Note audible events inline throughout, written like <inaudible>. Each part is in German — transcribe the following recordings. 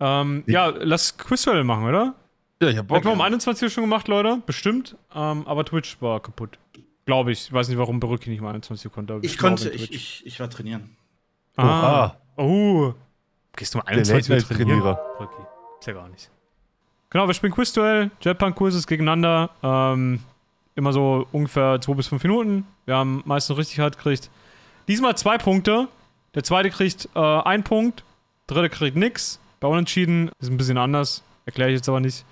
Ähm, ja. ja, lass Quizduell machen, oder? Ja, ich hab Bock. Hätten wir um 21 Uhr schon gemacht, Leute, bestimmt. Ähm, aber Twitch war kaputt. Glaube ich. Ich weiß nicht, warum Berücki nicht um 21 Uhr konnte. Ich, ich konnte, ich, ich, ich, war trainieren. Ah. Oh. oh. Gehst du um 21 Uhr trainieren? Berücke. Ist ja gar nicht. Genau, wir spielen Quizduell. Japan kurses gegeneinander. Ähm, immer so ungefähr 2 bis 5 Minuten. Wir haben meistens richtig hart gekriegt. Diesmal zwei Punkte. Der zweite kriegt äh, einen Punkt. Dritte kriegt nix. Bei Unentschieden ist ein bisschen anders, erkläre ich jetzt aber nicht.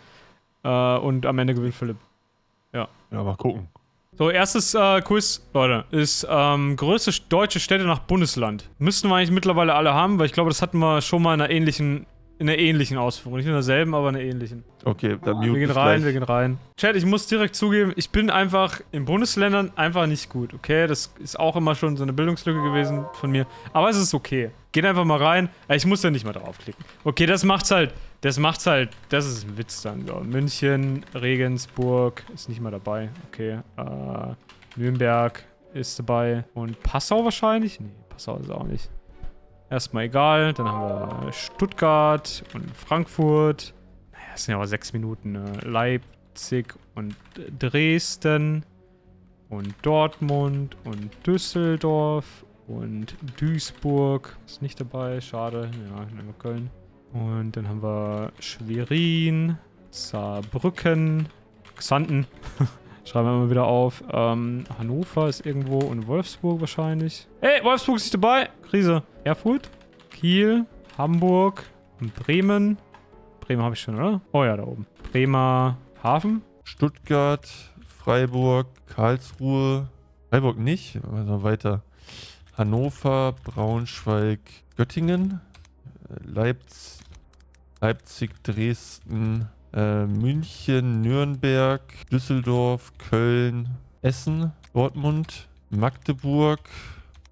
Äh, und am Ende gewinnt Philipp. Ja. Ja, mal gucken. So, erstes äh, Quiz, Leute, ist ähm, größte deutsche Städte nach Bundesland. Müssten wir eigentlich mittlerweile alle haben, weil ich glaube, das hatten wir schon mal in einer ähnlichen, in einer ähnlichen Ausführung. Nicht in derselben, aber in einer ähnlichen. Okay, dann ah, mute Wir gehen rein, gleich. wir gehen rein. Chat, ich muss direkt zugeben, ich bin einfach in Bundesländern einfach nicht gut, okay? Das ist auch immer schon so eine Bildungslücke gewesen von mir. Aber es ist okay. Geht einfach mal rein. Ich muss ja nicht mal draufklicken. Okay, das macht's halt. Das macht's halt. Das ist ein Witz dann. So. München, Regensburg ist nicht mal dabei. Okay. Äh, Nürnberg ist dabei. Und Passau wahrscheinlich? Nee, Passau ist auch nicht. Erstmal egal. Dann haben wir Stuttgart und Frankfurt. Naja, das sind ja aber sechs Minuten. Ne? Leipzig und Dresden und Dortmund und Düsseldorf und Duisburg ist nicht dabei, schade. Ja, nehmen wir Köln. Und dann haben wir Schwerin, Saarbrücken, Xanten. <laughs> Schreiben wir mal wieder auf. Ähm, Hannover ist irgendwo und Wolfsburg wahrscheinlich. Hey, Wolfsburg ist nicht dabei. Krise. Erfurt, Kiel, Hamburg, und Bremen. Bremen habe ich schon, oder? Oh ja, da oben. Bremer Hafen. Stuttgart, Freiburg, Karlsruhe. Freiburg nicht. Also weiter. Hannover, Braunschweig, Göttingen, äh, Leipz Leipzig, Dresden, äh, München, Nürnberg, Düsseldorf, Köln, Essen, Dortmund, Magdeburg,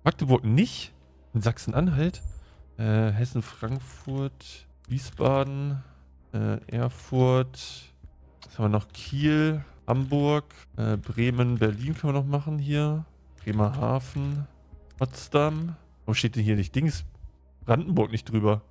Magdeburg nicht, in Sachsen-Anhalt, äh, Hessen, Frankfurt, Wiesbaden, äh, Erfurt, was haben wir noch? Kiel, Hamburg, äh, Bremen, Berlin können wir noch machen hier, Bremerhaven, Potsdam. Warum steht denn hier nicht Dings? Brandenburg nicht drüber.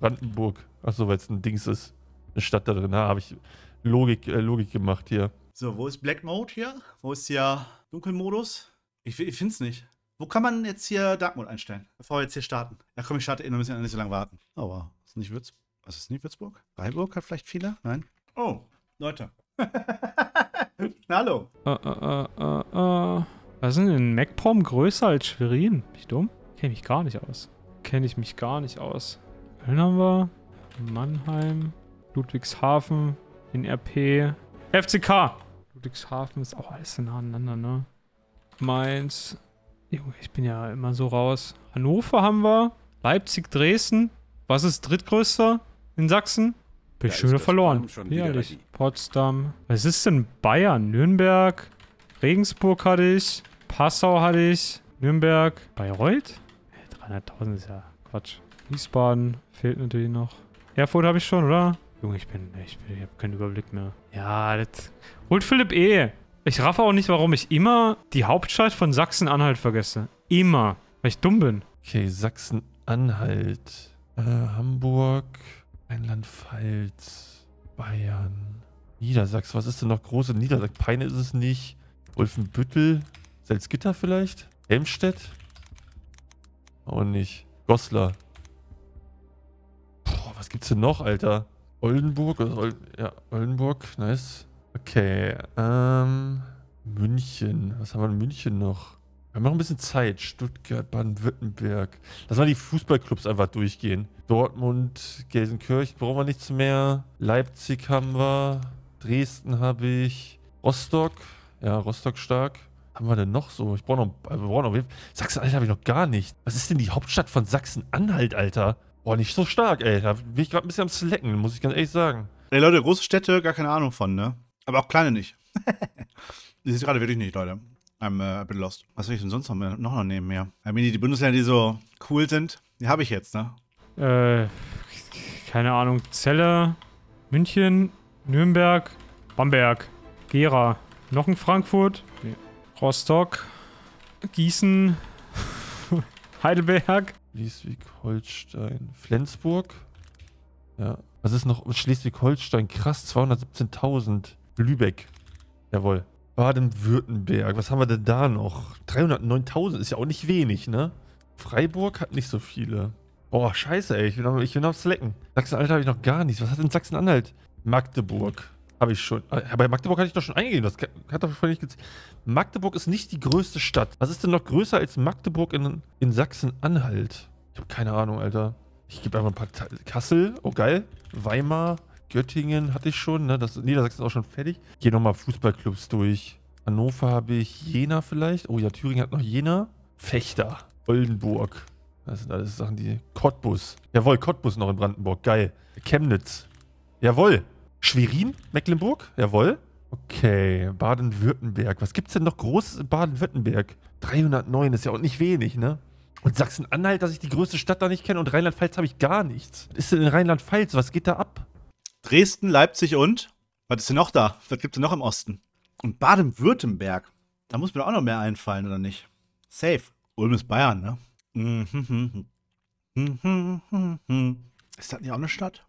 Brandenburg. Achso, weil es ein Dings ist. Eine Stadt da drin. Da habe ich Logik, äh, Logik gemacht hier. So, wo ist Black Mode hier? Wo ist hier Dunkelmodus? Ich, ich finde es nicht. Wo kann man jetzt hier Dark Mode einstellen? Bevor wir jetzt hier starten. Ja, komm, ich starte eh, wir müssen ja nicht so lange warten. Oh, wow. Ist nicht Würz Was ist nicht Würzburg? Freiburg hat vielleicht viele? Nein. Oh, Leute. <laughs> Na, hallo. Uh, uh, uh, uh. Was ist denn in MacPom größer als Schwerin? Bin ich dumm? Kenne ich mich gar nicht aus. Kenne ich mich gar nicht aus. Köln haben wir. Mannheim. Ludwigshafen. In RP. FCK! Ludwigshafen ist auch alles nah aneinander, ne? Mainz. Junge, ich bin ja immer so raus. Hannover haben wir. Leipzig, Dresden. Was ist drittgrößter in Sachsen? Bin ja, schon wieder verloren. Schon Potsdam. Was ist denn Bayern? Nürnberg? Regensburg hatte ich. Passau hatte ich. Nürnberg. Bayreuth? 300.000 ist ja Quatsch. Wiesbaden fehlt natürlich noch. Erfurt habe ich schon, oder? Junge, ich bin, ich, bin, ich habe keinen Überblick mehr. Ja, das holt Philipp eh. Ich raffe auch nicht, warum ich immer die Hauptstadt von Sachsen-Anhalt vergesse. Immer. Weil ich dumm bin. Okay, Sachsen-Anhalt. Äh, Hamburg. Rheinland-Pfalz. Bayern. Niedersachsen. Was ist denn noch groß in Niedersachsen? Peine ist es nicht. Wolfenbüttel, Salzgitter vielleicht? Helmstedt? Auch nicht. Goslar. Boah, was gibt's denn noch, Alter? Oldenburg? Also Ol ja, Oldenburg, nice. Okay, ähm, München. Was haben wir in München noch? Wir haben noch ein bisschen Zeit. Stuttgart, Baden-Württemberg. Lass mal die Fußballclubs einfach durchgehen. Dortmund, Gelsenkirchen brauchen wir nichts mehr. Leipzig haben wir. Dresden habe ich. Rostock ja, Rostock stark. Haben wir denn noch so? Ich brauche noch, also wir brauchen noch. Sachsen-Anhalt habe ich noch gar nicht. Was ist denn die Hauptstadt von Sachsen-Anhalt, Alter? Boah, nicht so stark, ey. Da bin ich gerade ein bisschen am Slacken, muss ich ganz ehrlich sagen. Ey, Leute, große Städte, gar keine Ahnung von, ne? Aber auch kleine nicht. das <laughs> ist gerade wirklich nicht, Leute. I'm uh, a bit lost. Was soll ich denn sonst noch, noch, nehmen ja? I die Bundesländer, die so cool sind, die habe ich jetzt, ne? Äh, keine Ahnung. Celle, München, Nürnberg, Bamberg, Gera. Noch ein Frankfurt. Nee. Rostock. Gießen. <laughs> Heidelberg. Schleswig-Holstein. Flensburg. Ja. Was ist noch Schleswig-Holstein? Krass, 217.000. Lübeck. Jawohl. Baden-Württemberg. Was haben wir denn da noch? 309.000 ist ja auch nicht wenig, ne? Freiburg hat nicht so viele. Boah, scheiße, ey. Ich bin, noch, ich will noch slacken. Sachsen-Anhalt habe ich noch gar nichts. Was hat denn Sachsen-Anhalt? Magdeburg. Habe ich schon. Äh, bei Magdeburg hatte ich doch schon eingegeben. Das hat doch vorhin gezählt. Magdeburg ist nicht die größte Stadt. Was ist denn noch größer als Magdeburg in, in Sachsen-Anhalt? Ich habe keine Ahnung, Alter. Ich gebe einfach ein paar. Kassel, oh geil. Weimar, Göttingen hatte ich schon. Ne? Das, Niedersachsen ist auch schon fertig. Gehe nochmal Fußballclubs durch. Hannover habe ich. Jena vielleicht. Oh ja, Thüringen hat noch Jena. Fechter. Oldenburg. Das sind alles Sachen, die. Cottbus. Jawohl, Cottbus noch in Brandenburg. Geil. Chemnitz. Jawohl. Schwerin, Mecklenburg, jawohl. Okay, Baden-Württemberg. Was gibt's denn noch Großes in Baden-Württemberg? 309 ist ja auch nicht wenig, ne? Und Sachsen-Anhalt, dass ich die größte Stadt da nicht kenne und Rheinland-Pfalz habe ich gar nichts. Was ist denn in Rheinland-Pfalz? Was geht da ab? Dresden, Leipzig und? Was ist denn noch da? Was gibt's denn noch im Osten? Und Baden-Württemberg. Da muss mir doch auch noch mehr einfallen, oder nicht? Safe. Ulm ist Bayern, ne? Mhm, mhm, mhm. Ist das nicht auch eine Stadt?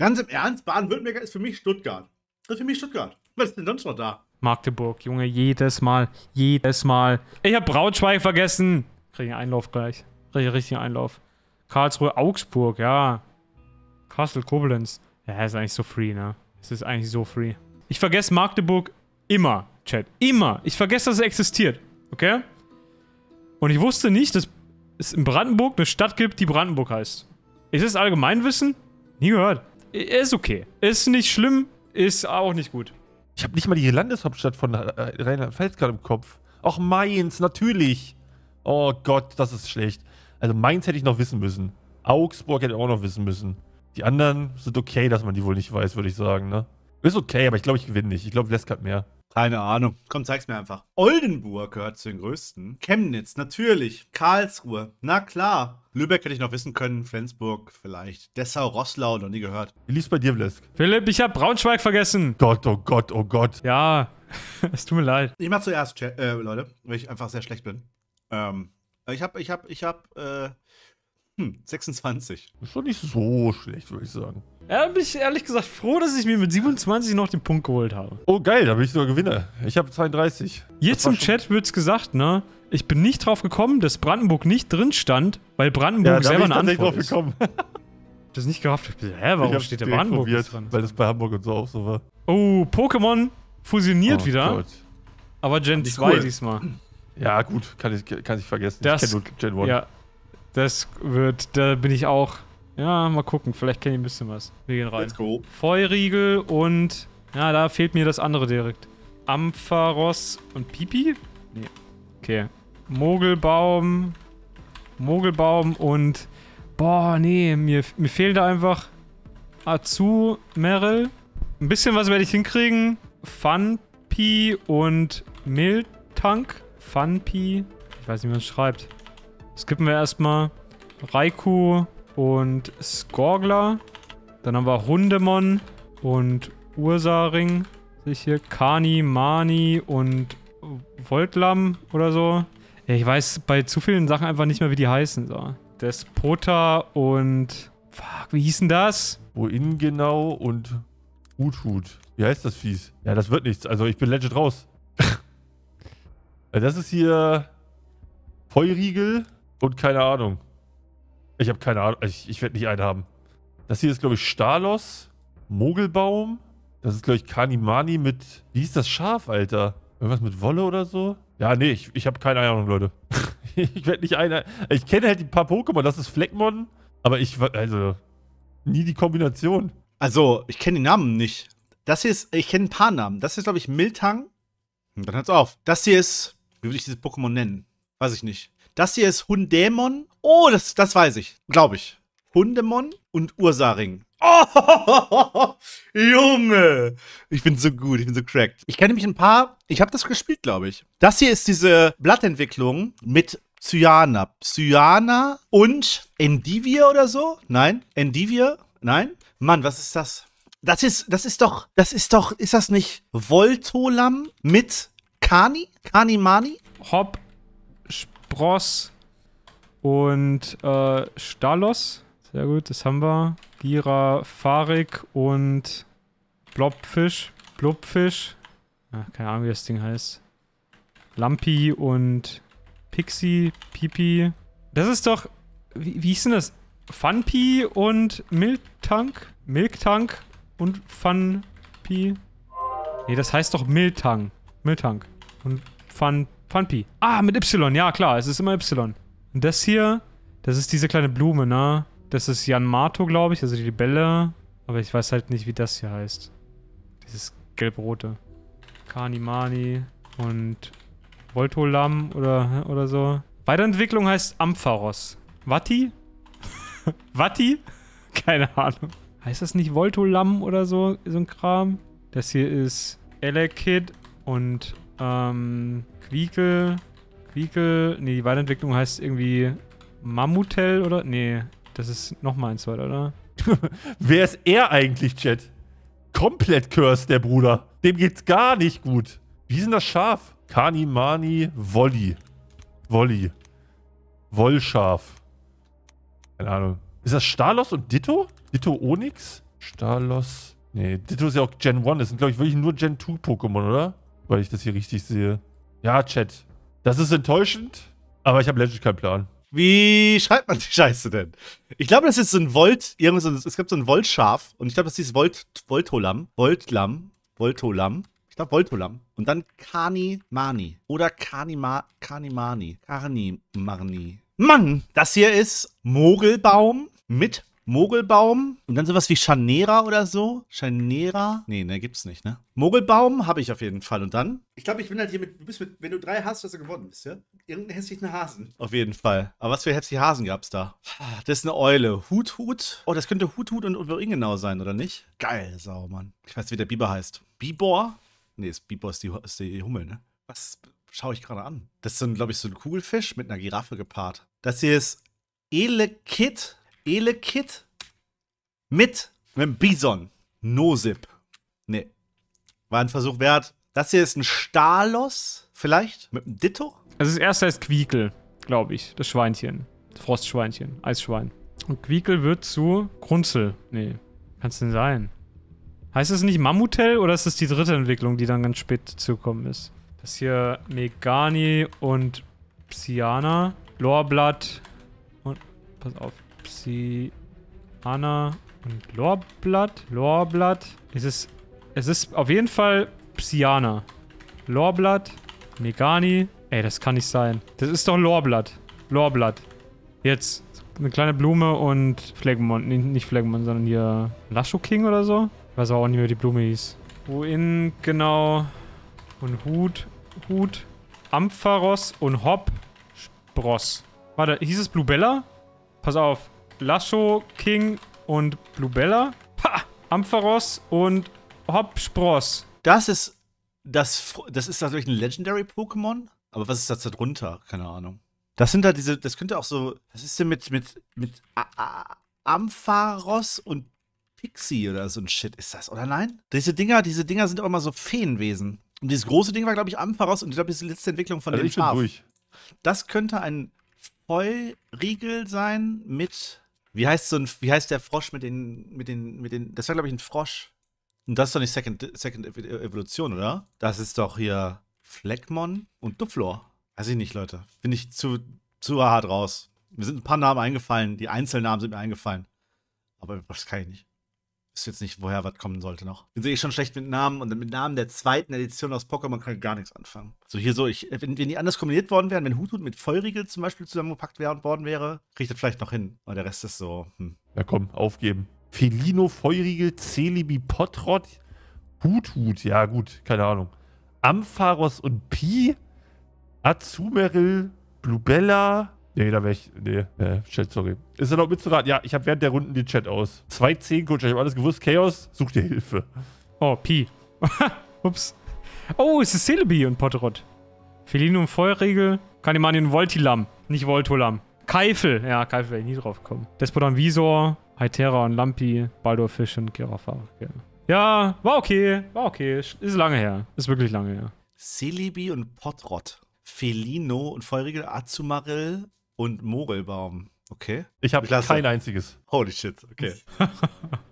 Ganz im Ernst, Baden-Württemberg ist für mich Stuttgart. Das ist für mich Stuttgart. Was ist denn sonst noch da? Magdeburg, Junge, jedes Mal, jedes Mal. Ich hab Braunschweig vergessen. Krieg einen Einlauf gleich. Krieg einen richtigen Einlauf. Karlsruhe, Augsburg, ja. Kassel, Koblenz. Ja, ist eigentlich so free, ne? Es ist eigentlich so free. Ich vergesse Magdeburg immer, Chat. Immer. Ich vergesse, dass es existiert. Okay? Und ich wusste nicht, dass es in Brandenburg eine Stadt gibt, die Brandenburg heißt. Ist das Allgemeinwissen? Nie gehört. Ist okay. Ist nicht schlimm, ist auch nicht gut. Ich habe nicht mal die Landeshauptstadt von Rheinland-Pfalz gerade im Kopf. Ach, Mainz, natürlich. Oh Gott, das ist schlecht. Also Mainz hätte ich noch wissen müssen. Augsburg hätte ich auch noch wissen müssen. Die anderen sind okay, dass man die wohl nicht weiß, würde ich sagen, ne? Ist okay, aber ich glaube, ich gewinne nicht. Ich glaube, Vlesk hat mehr. Keine Ahnung. Komm, zeig's mir einfach. Oldenburg gehört zu den größten. Chemnitz, natürlich. Karlsruhe, na klar. Lübeck hätte ich noch wissen können. Flensburg vielleicht. Dessau, Rosslau, noch nie gehört. Wie lief's bei dir, Vlesk? Philipp, ich habe Braunschweig vergessen. Gott, oh Gott, oh Gott. Ja, <laughs> es tut mir leid. Ich mach zuerst, äh, Leute, weil ich einfach sehr schlecht bin. Ähm, ich hab, ich hab, ich hab, äh, hm, 26. Ist doch nicht so schlecht, würde ich sagen. Ja, bin ich ehrlich gesagt froh, dass ich mir mit 27 noch den Punkt geholt habe. Oh, geil, da bin ich sogar Gewinner. Ich habe 32. Jetzt im Chat wird es gesagt, ne? Ich bin nicht drauf gekommen, dass Brandenburg nicht drin stand, weil Brandenburg ja, selber eine Antwort drauf gekommen. ist. gekommen. <laughs> das nicht gehofft. Hä, warum steht der Brandenburg probiert, dran? Weil das bei Hamburg und so auch so war. Oh, Pokémon fusioniert oh, wieder. Gott. Aber Gen 2 cool. diesmal. Ja, gut, kann ich, kann ich vergessen. Das, ich kenne nur Gen 1. Ja, das wird, da bin ich auch. Ja, mal gucken, vielleicht kenne ich ein bisschen was. Wir gehen rein. Let's go. Feuriegel und. Ja, da fehlt mir das andere direkt. Ampharos und Pipi? Nee. Okay. Mogelbaum. Mogelbaum und. Boah, nee, mir, mir fehlen da einfach. Azu, Merrill. Ein bisschen was werde ich hinkriegen. Funpi und Miltank. Funpi. Ich weiß nicht, wie man es schreibt. Skippen wir erstmal Raikou und Skorgler. Dann haben wir Hundemon und Ursaring. Sehe ich hier Kani, Mani und Voltlam oder so. Ich weiß bei zu vielen Sachen einfach nicht mehr, wie die heißen. So. Despota und... Fuck, wie hießen das? Wohin genau und Uthut. Wie heißt das fies? Ja, das wird nichts. Also ich bin legit raus. <laughs> Äh, das ist hier Feuriegel. Und keine Ahnung. Ich habe keine Ahnung. Ich, ich werde nicht einen haben. Das hier ist, glaube ich, Stalos. Mogelbaum. Das ist, glaube ich, Kanimani mit... Wie ist das Schaf, Alter? Irgendwas mit Wolle oder so? Ja, nee, ich, ich habe keine Ahnung, Leute. <laughs> ich werde nicht einer... Ich kenne halt ein paar Pokémon. Das ist Fleckmon. Aber ich... Also... Nie die Kombination. Also, ich kenne die Namen nicht. Das hier ist... Ich kenne ein paar Namen. Das hier ist, glaube ich, Miltang. Und dann hört's auf. Das hier ist... Wie würde ich dieses Pokémon nennen? Weiß ich nicht. Das hier ist Hundämon. Oh, das, das weiß ich, glaube ich. Hundemon und Ursaring. Oh, <laughs> Junge! Ich bin so gut, ich bin so cracked. Ich kenne nämlich ein paar, ich habe das gespielt, glaube ich. Das hier ist diese Blattentwicklung mit Cyana. Cyana und Endivia oder so? Nein, Endivia? Nein? Mann, was ist das? Das ist, das ist doch, das ist doch, ist das nicht Voltolam mit Kani? Kani Mani? Hopp Bros und äh, Stalos. Sehr gut, das haben wir. Gira, Farik und Blobfisch. Blobfisch. Ach, keine Ahnung, wie das Ding heißt. Lumpy und Pixie, Pipi. Das ist doch. Wie, wie hieß denn das? Funpi und Miltank? Milktank und Funpi? Nee, das heißt doch Miltank. Miltank. Und Funpi. Funpi. Ah, mit Y. Ja, klar, es ist immer Y. Und das hier, das ist diese kleine Blume, ne? Das ist Jan Mato, glaube ich, also die Libelle. Aber ich weiß halt nicht, wie das hier heißt. Dieses gelb-rote. Kanimani und Voltolam oder, oder so. Weiterentwicklung heißt Ampharos. Watti? <laughs> Watti? Keine Ahnung. Heißt das nicht Voltolam oder so, so ein Kram? Das hier ist Elekid und ähm, Quiekel. Quiekel. Nee, die Weiterentwicklung heißt irgendwie Mammutel oder? Nee, das ist nochmal eins weiter, oder? <laughs> Wer ist er eigentlich, Chat? Komplett cursed, der Bruder. Dem geht's gar nicht gut. Wie ist denn das Schaf? Kani, Mani, Wolli. Wolli. Wollschaf. Keine Ahnung. Ist das Stalos und Ditto? Ditto Onyx? Stalos. Nee, Ditto ist ja auch Gen 1. Das sind, glaube ich, wirklich nur Gen 2 Pokémon, oder? Weil ich das hier richtig sehe. Ja, Chat. Das ist enttäuschend, aber ich habe letztlich keinen Plan. Wie schreibt man die Scheiße denn? Ich glaube, das ist so ein Volt, irgendwas, es gibt so ein Voltschaf und ich glaube, das hieß Volt, Voltolam, Voltlam, Voltolam. Ich glaube, Voltolam. Und dann Kani Mani oder Kani Ma, Kani Mani, Marni. Mann, das hier ist Mogelbaum mit Mogelbaum und dann sowas wie Chanera oder so. Chanera? Nee, ne, gibt's nicht, ne? Mogelbaum habe ich auf jeden Fall. Und dann? Ich glaube, ich bin halt hier mit, du bist mit, wenn du drei hast, hast du gewonnen, bist ja? Irgendeinen hässlichen Hasen. Auf jeden Fall. Aber was für hässliche Hasen gab's da? Das ist eine Eule. Hut, Hut. Oh, das könnte Hut, Hut und genau sein, oder nicht? Geil, Sau, Mann. Ich weiß, nicht, wie der Biber heißt. Bibor? Nee, ist Bibor ist die, ist die Hummel, ne? Was schaue ich gerade an? Das ist, so glaube ich, so ein Kugelfisch mit einer Giraffe gepaart. Das hier ist Elekit Elekit mit einem Bison. Nosip. Nee. War ein Versuch wert. Das hier ist ein Stalos, vielleicht? Mit einem Ditto? Also das erste heißt Quiekel, glaube ich. Das Schweinchen. Das Frostschweinchen. Eisschwein. Und Quiekel wird zu Grunzel. Nee. Kann es denn sein? Heißt es nicht Mammutel oder ist es die dritte Entwicklung, die dann ganz spät zukommen ist? Das hier Megani und Psyana, Lorblatt und pass auf, Psyana und Lorblatt. Lorblatt. Es ist, es ist auf jeden Fall Psyana. Lorblatt, Megani. Ey, das kann nicht sein. Das ist doch Lorblatt. Lorblatt. Jetzt eine kleine Blume und Flegmon. Nee, nicht Flegmon, sondern hier Lasho King oder so. Ich weiß auch nicht wie die Blume hieß. Wohin genau? Und Hut. Hut. Ampharos und Hop. Spross. Warte, hieß es Bluebella? Pass auf. Lasso, King und Bluebella. Ha! Ampharos und Hopspross. Das ist das, das ist natürlich ein Legendary-Pokémon, aber was ist das da drunter? Keine Ahnung. Das sind da diese, das könnte auch so, was ist denn mit, mit, mit A A Ampharos und Pixie oder so ein Shit ist das, oder nein? Diese Dinger, diese Dinger sind auch immer so Feenwesen. Und dieses große Ding war, glaube ich, Ampharos und ich glaube, das ist die letzte Entwicklung von also dem Schaf. Durch. Das könnte ein Heuriegel sein mit. Wie heißt so ein, wie heißt der Frosch mit den, mit den, mit den. Das war, glaube ich, ein Frosch. Und das ist doch nicht Second, Second Evolution, oder? Das ist doch hier Fleckmon und Duflor. Weiß ich nicht, Leute. Bin ich zu, zu hart raus. Mir sind ein paar Namen eingefallen. Die Einzelnamen sind mir eingefallen. Aber das kann ich nicht ist jetzt nicht, woher was kommen sollte noch. Den sehe ich schon schlecht mit Namen und mit Namen der zweiten Edition aus Pokémon kann ich gar nichts anfangen. So hier so, ich, wenn, wenn die anders kombiniert worden wären, wenn Hutut mit Feurigel zum Beispiel zusammengepackt wären, worden wäre, kriege ich das vielleicht noch hin. Aber der Rest ist so, hm. Na komm, aufgeben. Felino, Feurigel, Celebi, Potrot, Hutut, ja gut, keine Ahnung. Ampharos und Pi, Azumeril, Blubella, Nee, da wäre ich. Nee, äh, Chat, sorry. Ist erlaubt mitzuraten? Ja, ich habe während der Runden den Chat aus. 2-10 Coach, ich habe alles gewusst. Chaos, such dir Hilfe. Oh, Pi. <laughs> Ups. Oh, es ist Celebi und Potterot. Felinum Feuerregel. Kanimanion Voltilam. Nicht Voltolam. Keifel. Ja, Keifel wäre ich nie drauf gekommen. Despotan Visor. Hytera und Lampi. Baldorfisch und Giraffe. Ja. ja, war okay. War okay. Ist lange her. Ist wirklich lange her. Celebi und Potrot. Felino und Feuerregel Azumarill und Morelbaum. Okay. Ich habe kein einziges. Holy shit, okay. <laughs>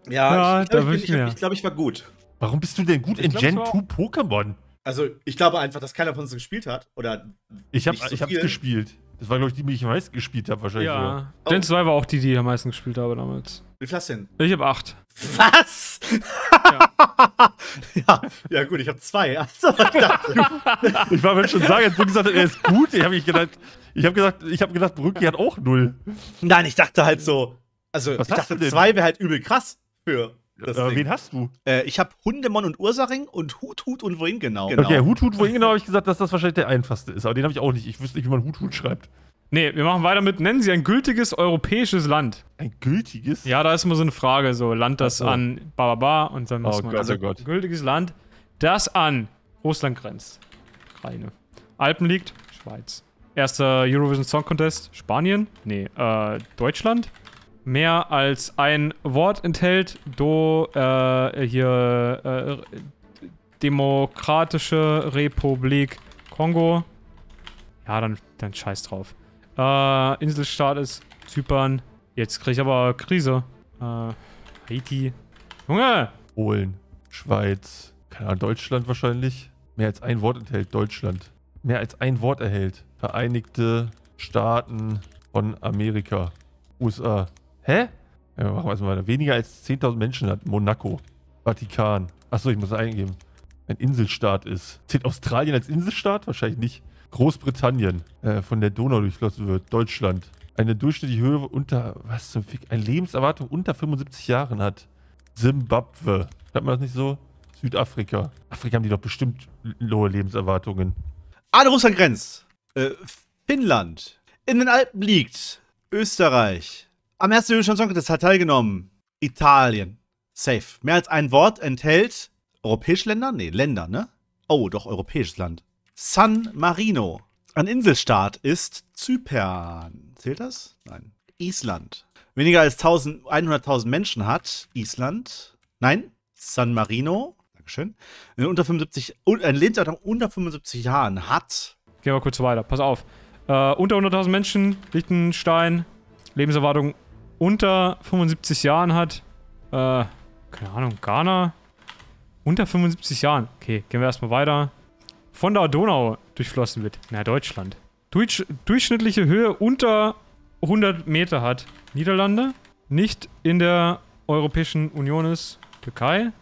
ja, ja, ich glaube, ich, ich, ich, glaub, ich, war gut. Warum bist du denn gut in Gen 2 Pokémon? Also, ich glaube einfach, dass keiner von uns gespielt hat. Oder ich habe so ich gespielt. Das war, glaube ich, die, die ich am meisten gespielt habe, wahrscheinlich. Ja. Oh. Gen 2 war auch die, die ich am meisten gespielt habe damals. Wie viel hast du denn? Ich habe 8. Was? Ja. <laughs> ja. ja, gut, ich habe 2. <laughs> Also, ich, ich, war mir schon sagen, du gesagt hast, er ist gut, ich habe mich gedacht, ich habe gesagt, ich habe gedacht, Brücke hat auch null. Nein, ich dachte halt so. Also, Was ich dachte, zwei wäre halt übel krass für. Das äh, wen hast du? Äh, ich habe Hundemann und Ursaring und Hut Hut und wohin genau. genau. Okay, genau. Hut Hut wohin genau habe ich gesagt, dass das wahrscheinlich der einfachste ist. Aber den habe ich auch nicht. Ich wüsste nicht, wie man Hut Hut schreibt. Nee, wir machen weiter mit, nennen Sie ein gültiges europäisches Land. Ein gültiges? Ja, da ist immer so eine Frage, so Land das so. an Bababa und dann oh muss oh man Gott, also oh Gott. gültiges Land, das an Russland grenzt. Ukraine. Alpen liegt, Schweiz. Erster Eurovision Song Contest Spanien? Nee, äh, Deutschland. Mehr als ein Wort enthält, do, äh, hier, äh, Demokratische Republik Kongo. Ja, dann, dann scheiß drauf. Äh, Inselstaat ist Zypern. Jetzt krieg ich aber Krise. Äh, Haiti. Junge! Polen, Schweiz, keine Ahnung, Deutschland wahrscheinlich. Mehr als ein Wort enthält Deutschland mehr als ein Wort erhält. Vereinigte Staaten von Amerika. USA. Hä? Ja, machen wir es mal weiter. Weniger als 10.000 Menschen hat Monaco. Vatikan. Achso, ich muss eingeben. Ein Inselstaat ist. Zählt Australien als Inselstaat? Wahrscheinlich nicht. Großbritannien. Äh, von der Donau durchflossen wird. Deutschland. Eine durchschnittliche Höhe unter... Was zum Fick? Eine Lebenserwartung unter 75 Jahren hat. Simbabwe. Sagt man das nicht so? Südafrika. Afrika haben die doch bestimmt hohe Lebenserwartungen. An Russland grenzt. Äh, Finnland. In den Alpen liegt. Österreich. Am ersten Jüdischen Song Contest hat teilgenommen. Italien. Safe. Mehr als ein Wort enthält europäische Länder? Nee, Länder, ne? Oh, doch, europäisches Land. San Marino. Ein Inselstaat ist Zypern. Zählt das? Nein. Island. Weniger als 100.000 Menschen hat Island. Nein. San Marino. Dankeschön. Unter 75, ein Lebenserwartung unter 75 Jahren hat. Gehen wir kurz weiter, pass auf. Äh, unter 100.000 Menschen, Liechtenstein, Lebenserwartung unter 75 Jahren hat. Äh, keine Ahnung, Ghana. Unter 75 Jahren. Okay, gehen wir erstmal weiter. Von der Donau durchflossen wird. Na, Deutschland. Durch, durchschnittliche Höhe unter 100 Meter hat. Niederlande. Nicht in der Europäischen Union ist. Türkei.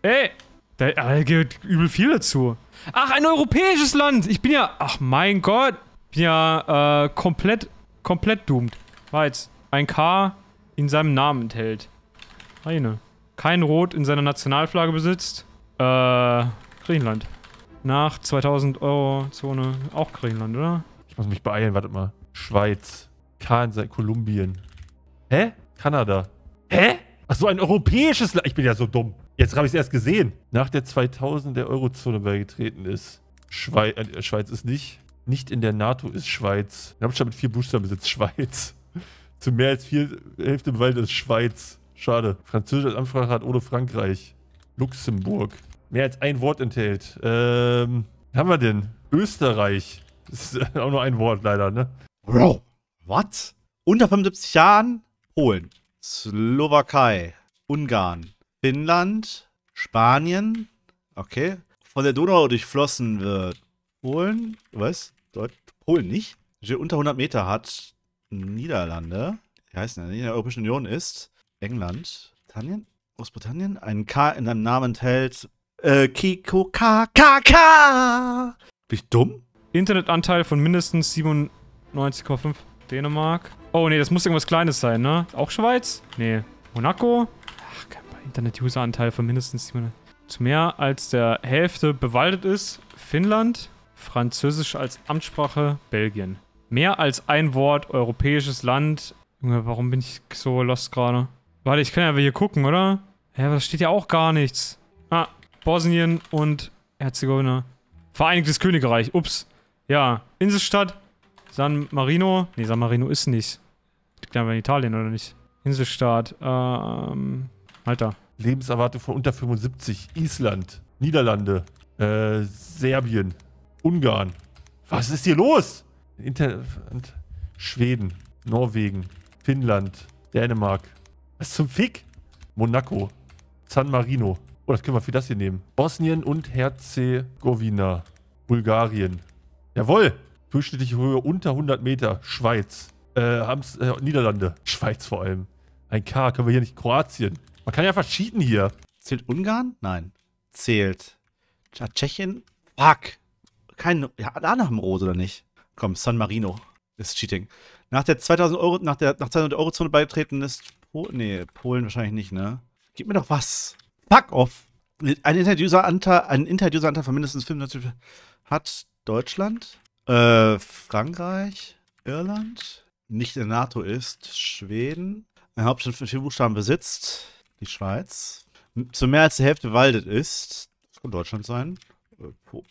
Ey! Da, ah, da gehört übel viel dazu. Ach, ein europäisches Land! Ich bin ja. Ach mein Gott! Bin ja äh, komplett, komplett doomed. War jetzt ein K in seinem Namen enthält. Eine. Kein Rot in seiner Nationalflagge besitzt. Äh, Griechenland. Nach 2000 Euro Zone auch Griechenland, oder? Ich muss mich beeilen, wartet mal. Schweiz. K in Kolumbien. Hä? Kanada. Ach so, ein europäisches Land. Ich bin ja so dumm. Jetzt habe ich es erst gesehen. Nach der 2000 der Eurozone beigetreten ist. Schwei äh, Schweiz ist nicht. Nicht in der NATO ist Schweiz. schon mit vier Buchstaben besitzt Schweiz. <laughs> Zu mehr als vier Hälfte im Wald ist Schweiz. Schade. Französisch als Amtssprache hat ohne Frankreich. Luxemburg. Mehr als ein Wort enthält. Ähm, haben wir denn? Österreich. <laughs> Das ist auch nur ein Wort leider, ne? Bro, what? Unter 75 Jahren Polen. Slowakei, Ungarn, Finnland, Spanien, okay, von der Donau durchflossen wird. Polen, was? Deut Polen nicht? Unter 100 Meter hat Niederlande, wie heißt denn, in der Europäischen Union ist, England, Britannien, Großbritannien, ein K in einem Namen enthält, äh, Kiko KKK. Bin ich dumm? Internetanteil von mindestens 97,5 Dänemark. Oh, nee, das muss irgendwas Kleines sein, ne? Auch Schweiz? Nee. Monaco? Ach, kein Internet-User-Anteil von mindestens 700. Zu mehr als der Hälfte bewaldet ist Finnland, Französisch als Amtssprache, Belgien. Mehr als ein Wort, europäisches Land. Junge, warum bin ich so lost gerade? Warte, ich kann ja hier gucken, oder? Ja, aber da steht ja auch gar nichts. Ah, Bosnien und Herzegowina. Vereinigtes Königreich, ups. Ja, Inselstadt, San Marino. Nee, San Marino ist nicht. Liegt aber in Italien, oder nicht? Inselstaat. Ähm, Alter. Lebenserwartung von unter 75. Island. Niederlande. Äh, Serbien. Ungarn. Was ist hier los? Inter Schweden. Norwegen. Finnland. Dänemark. Was zum Fick? Monaco. San Marino. Oh, das können wir für das hier nehmen. Bosnien und Herzegowina. Bulgarien. Jawohl. Durchschnittliche Höhe unter 100 Meter. Schweiz. Äh, Hams äh, Niederlande. <laughs> Schweiz vor allem. Ein K. Können wir hier nicht Kroatien? Man kann ja verschieden hier. Zählt Ungarn? Nein. Zählt. Tschechien? Fuck. Kein. Ja, da nach dem Rot oder nicht? Komm, San Marino. Ist Cheating. Nach der 2000 Euro, nach der nach 200 Euro Zone beigetreten ist. Po nee, Polen wahrscheinlich nicht, ne? Gib mir doch was. Fuck off. Ein internet anteil ein von mindestens 25 hat Deutschland, äh, Frankreich, Irland, nicht in der NATO ist, Schweden. Eine Hauptstadt für vier Buchstaben besitzt, die Schweiz. Zu mehr als die Hälfte bewaldet ist, das kann Deutschland sein. Äh,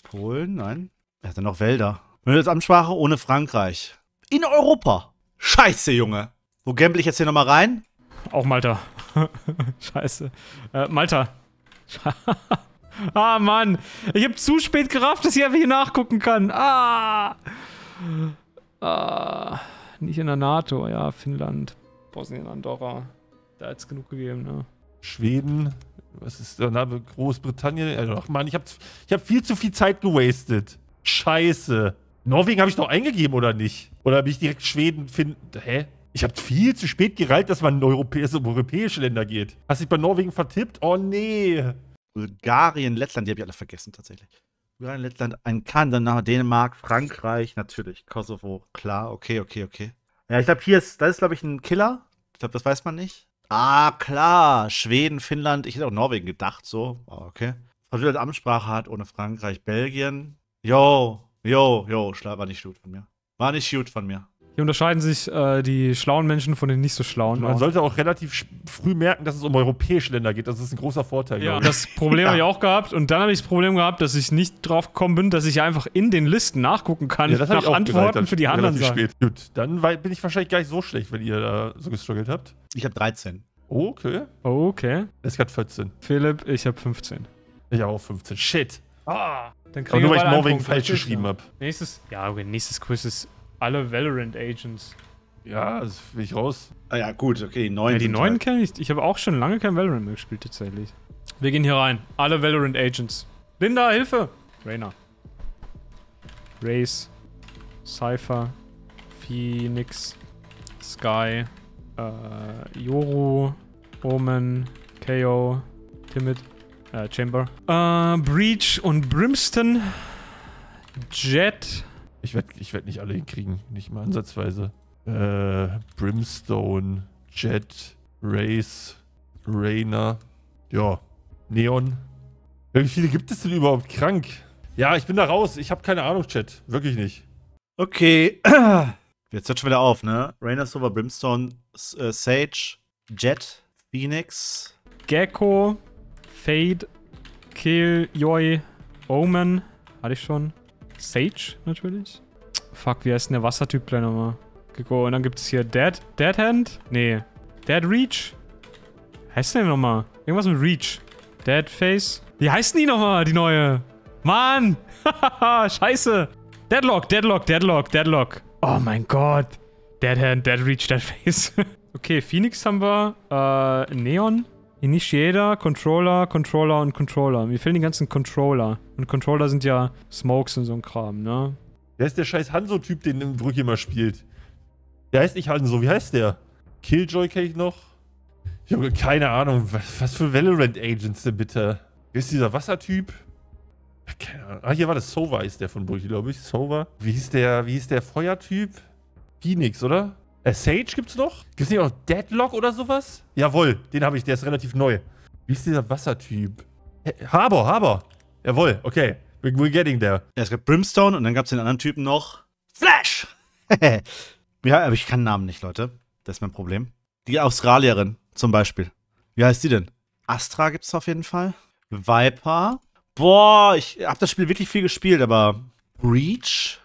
Polen, nein. Er hat dann noch Wälder. Bundesamtssprache ohne Frankreich. In Europa. Scheiße, Junge. Wo gamble ich jetzt hier nochmal rein? Auch Malta. <laughs> Scheiße. Äh, Malta. <laughs> ah, Mann. Ich habe zu spät gerafft, dass ich einfach hier nachgucken kann. Ah. Ah nicht in der NATO. Ja, Finnland, Bosnien, Andorra. Da hat es genug gegeben, ne? Schweden, was ist der Name? Großbritannien. ach man, ich habe ich hab viel zu viel Zeit gewastet. Scheiße. Norwegen habe ich doch eingegeben, oder nicht? Oder bin ich direkt Schweden, Finn. Hä? Ich habe viel zu spät gereilt, dass man in europäische, um europäische Länder geht. Hast du dich bei Norwegen vertippt? Oh nee. Bulgarien, Lettland, die habe ich alle vergessen tatsächlich. Bulgarien, Lettland, ein Kahn, dann nach Dänemark, Frankreich, natürlich, Kosovo, klar, okay, okay, okay. Ja, ich glaube, hier ist, das ist, glaube ich, ein Killer. Ich glaube, das weiß man nicht. Ah, klar, Schweden, Finnland, ich hätte auch Norwegen gedacht, so, aber ah, okay. Französisch Amtssprache hat ohne Frankreich, Belgien. Yo, yo, yo, war nicht gut von mir. War nicht gut von mir. Hier unterscheiden sich äh, die schlauen Menschen von den nicht so schlauen. Man auch. sollte auch relativ früh merken, dass es um europäische Länder geht. Das ist ein großer Vorteil. Ja, das Problem ja. habe ich auch gehabt. Und dann habe ich das Problem gehabt, dass ich nicht drauf gekommen bin, dass ich einfach in den Listen nachgucken kann ja, nach Antworten gereiht, für die anderen Sachen. Gut, dann bin ich wahrscheinlich gar nicht so schlecht, wenn ihr da so gestruggelt habt. Ich habe 13. Okay. Okay. Es hat 14. Philipp, ich habe 15. Ich habe auch 15. Shit. Ah. Dann kriegen Aber nur weil ich Norwegen falsch geschrieben ne? habe. Nächstes, ja, okay, nächstes Quiz ist alle Valorant Agents. Ja, das will ich raus. Ah ja, gut, okay, die neuen. Ja, die neuen halt- kenne ich. Ich habe auch schon lange kein Valorant mehr gespielt, tatsächlich. Wir gehen hier rein. Alle Valorant Agents. Linda, Hilfe! Rainer. Race. Cypher. Phoenix. Sky. Äh, Yoru. Omen. KO. Timid. Äh, Chamber. Äh, Breach und Brimston. Jet. Ich werde ich werd nicht alle hinkriegen. Nicht mal ansatzweise. Äh, Brimstone, Jet, Race, Rainer. Ja, Neon. Äh, wie viele gibt es denn überhaupt krank? Ja, ich bin da raus. Ich habe keine Ahnung, Chat. Wirklich nicht. Okay. <clears throat> Jetzt hört schon wieder auf, ne? Rainer Silver, Brimstone, S äh, Sage, Jet, Phoenix, Gecko, Fade, Kill, Joy, Omen. Hatte ich schon. Sage natürlich. Fuck, wie heißt denn der Wassertyp gleich nochmal? Go. Und dann gibt es hier Dead, Dead Hand? Nee. Dead Reach? Heißt der nochmal? Irgendwas mit Reach. Dead Face? Wie heißen die nochmal, die neue? Mann! <laughs> Scheiße! Deadlock, Deadlock, Deadlock, Deadlock. Oh mein Gott. Dead Hand, Dead Reach, Dead Face. <laughs> okay, Phoenix haben wir. Äh, Neon. Initiator, Controller, Controller und Controller. Mir fehlen die ganzen Controller. Und Controller sind ja Smokes und so ein Kram, ne? Wer ist der scheiß hanzo typ den im Brück immer spielt? Der heißt nicht Hanzo, wie heißt der? Killjoy kenne ich noch. Ich habe keine Ahnung, was, was für Valorant-Agents denn bitte? Wer ist dieser Wassertyp? Keine Ahnung. Ah, hier war das Sova, ist der von Brüch, glaube ich. Sova. Wie hieß der, wie ist der Feuertyp? Phoenix, oder? Äh, Sage gibt's noch? Gibt's nicht auch Deadlock oder sowas? Jawohl, den habe ich, der ist relativ neu. Wie ist dieser Wassertyp? Harbor, Harbor. Jawohl, okay. We're, we're getting there. Ja, es gab Brimstone und dann gab's den anderen Typen noch. Flash! <laughs> ja, aber ich kann Namen nicht, Leute. Das ist mein Problem. Die Australierin zum Beispiel. Wie heißt die denn? Astra gibt's auf jeden Fall. Viper. Boah, ich habe das Spiel wirklich viel gespielt, aber Breach.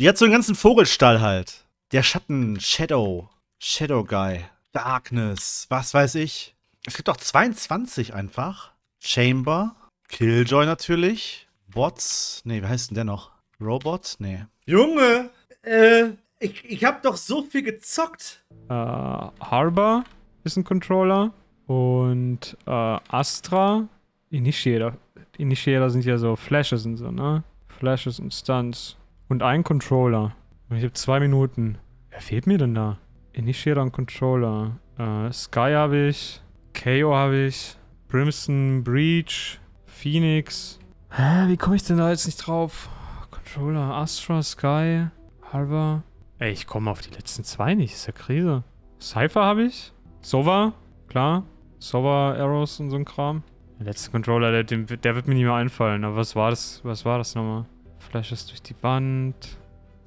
Die hat so einen ganzen Vogelstall halt. Der Schatten, Shadow, Shadow Guy, Darkness, was weiß ich. Es gibt auch 22 einfach. Chamber, Killjoy natürlich, Bots, nee, wie heißt denn der noch? Robot? Nee. Junge, äh, ich, ich hab doch so viel gezockt. Äh, Harbor ist ein Controller und äh, Astra, Initiator. Initiator sind ja so Flashes und so, ne? Flashes und Stunts. Und ein Controller. Ich habe zwei Minuten. Wer fehlt mir denn da? Initiator und Controller. Äh, Sky habe ich. KO habe ich. Brimson, Breach, Phoenix. Hä, wie komme ich denn da jetzt nicht drauf? Controller, Astra, Sky, Harbor. Ey, ich komme auf die letzten zwei nicht. Ist ja Krise. Cypher habe ich. Sova, klar. Sova, Arrows und so ein Kram. Der letzte Controller, der, der, wird mir nicht mehr einfallen. Aber was war das? Was war das nochmal? Flashes durch die Wand.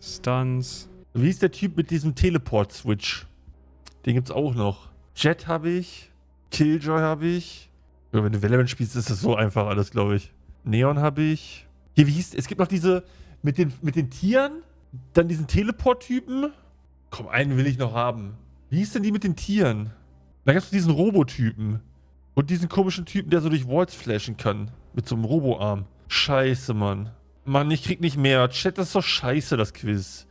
Stunts. Wie ist der Typ mit diesem Teleport-Switch? Den gibt's auch noch. Jet habe ich. Killjoy habe ich. Wenn du Valorant spielst, ist das so einfach alles, glaube ich. Neon habe ich. Hier, wie hieß Es gibt noch diese mit den, mit den Tieren. Dann diesen Teleport-Typen. Komm, einen will ich noch haben. Wie hieß denn die mit den Tieren? Da gab es diesen Robotypen. Und diesen komischen Typen, der so durch Walls flashen kann. Mit so einem Roboarm. Scheiße, Mann. Mann, ich krieg nicht mehr. Chat, das ist doch scheiße, das Quiz.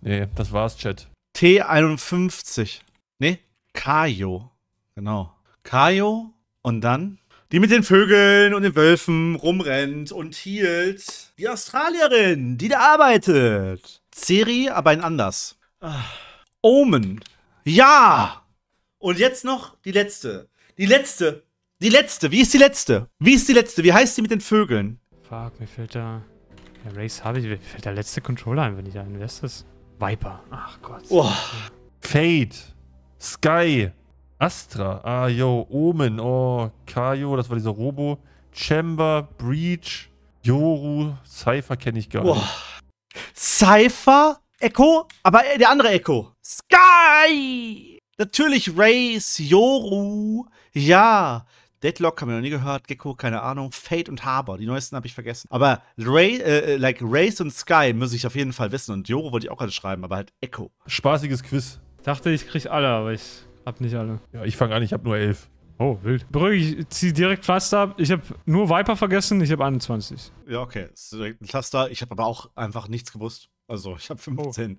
Nee, das war's, Chat. T51. Nee, Kajo. Genau. Kajo und dann die mit den Vögeln und den Wölfen rumrennt und hielt die Australierin, die da arbeitet. Ciri, aber ein anders. Ach. Omen. Ja! Und jetzt noch die letzte. Die letzte. Die letzte. Wie ist die letzte? Wie ist die letzte? Wie heißt die mit den Vögeln? Fuck, mir fällt da. Ja, Race habe ich. Mir fällt der letzte Controller ein, wenn ich da ein. Wer ist das? Viper. Ach Gott. Oh. Fade. Sky. Astra. Ah, yo. Omen. Oh, Kayo. Das war dieser Robo. Chamber. Breach. Yoru. Cypher kenne ich gar oh. nicht. Cypher? Echo? Aber äh, der andere Echo. Sky! Natürlich Race, Yoru. Ja, Deadlock haben wir noch nie gehört, Gecko, keine Ahnung, Fate und Harbor, die neuesten habe ich vergessen. Aber Ray, äh, äh, like Race und Sky muss ich auf jeden Fall wissen und Joro wollte ich auch gerade schreiben, aber halt Echo. Spaßiges Quiz. Dachte, ich krieg alle, aber ich hab nicht alle. Ja, ich fange an, ich habe nur elf. Oh, wild. Beruhig, ich zieh direkt Cluster ab. Ich habe nur Viper vergessen, ich habe 21. Ja, okay. Das ist direkt ein Cluster. Ich habe aber auch einfach nichts gewusst. Also, ich habe 15.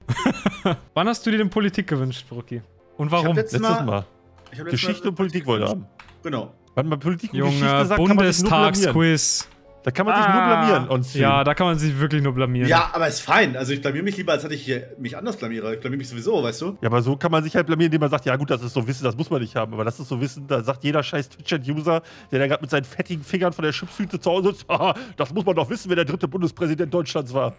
Oh. <laughs> Wann hast du dir denn Politik gewünscht, Brookie? Und warum? Ich hab letztes Mal, Mal. Ich hab letztes Geschichte mal, und Politik wollte haben. Genau. Wenn man Politik und Junge, Geschichte sagt, Bundestagsquiz. Da kann man sich ah, nur blamieren. Und ja, da kann man sich wirklich nur blamieren. Ja, aber ist fein. Also ich blamier mich lieber, als hätte ich mich anders blamiere. Ich blamier mich sowieso, weißt du? Ja, aber so kann man sich halt blamieren, indem man sagt, ja gut, das ist so Wissen, das muss man nicht haben. Aber das ist so Wissen, da sagt jeder scheiß Twitch-User, der da gerade mit seinen fettigen Fingern von der Chipshüte zu Hause sitzt, <laughs> ah, das muss man doch wissen, wer der dritte Bundespräsident Deutschlands war.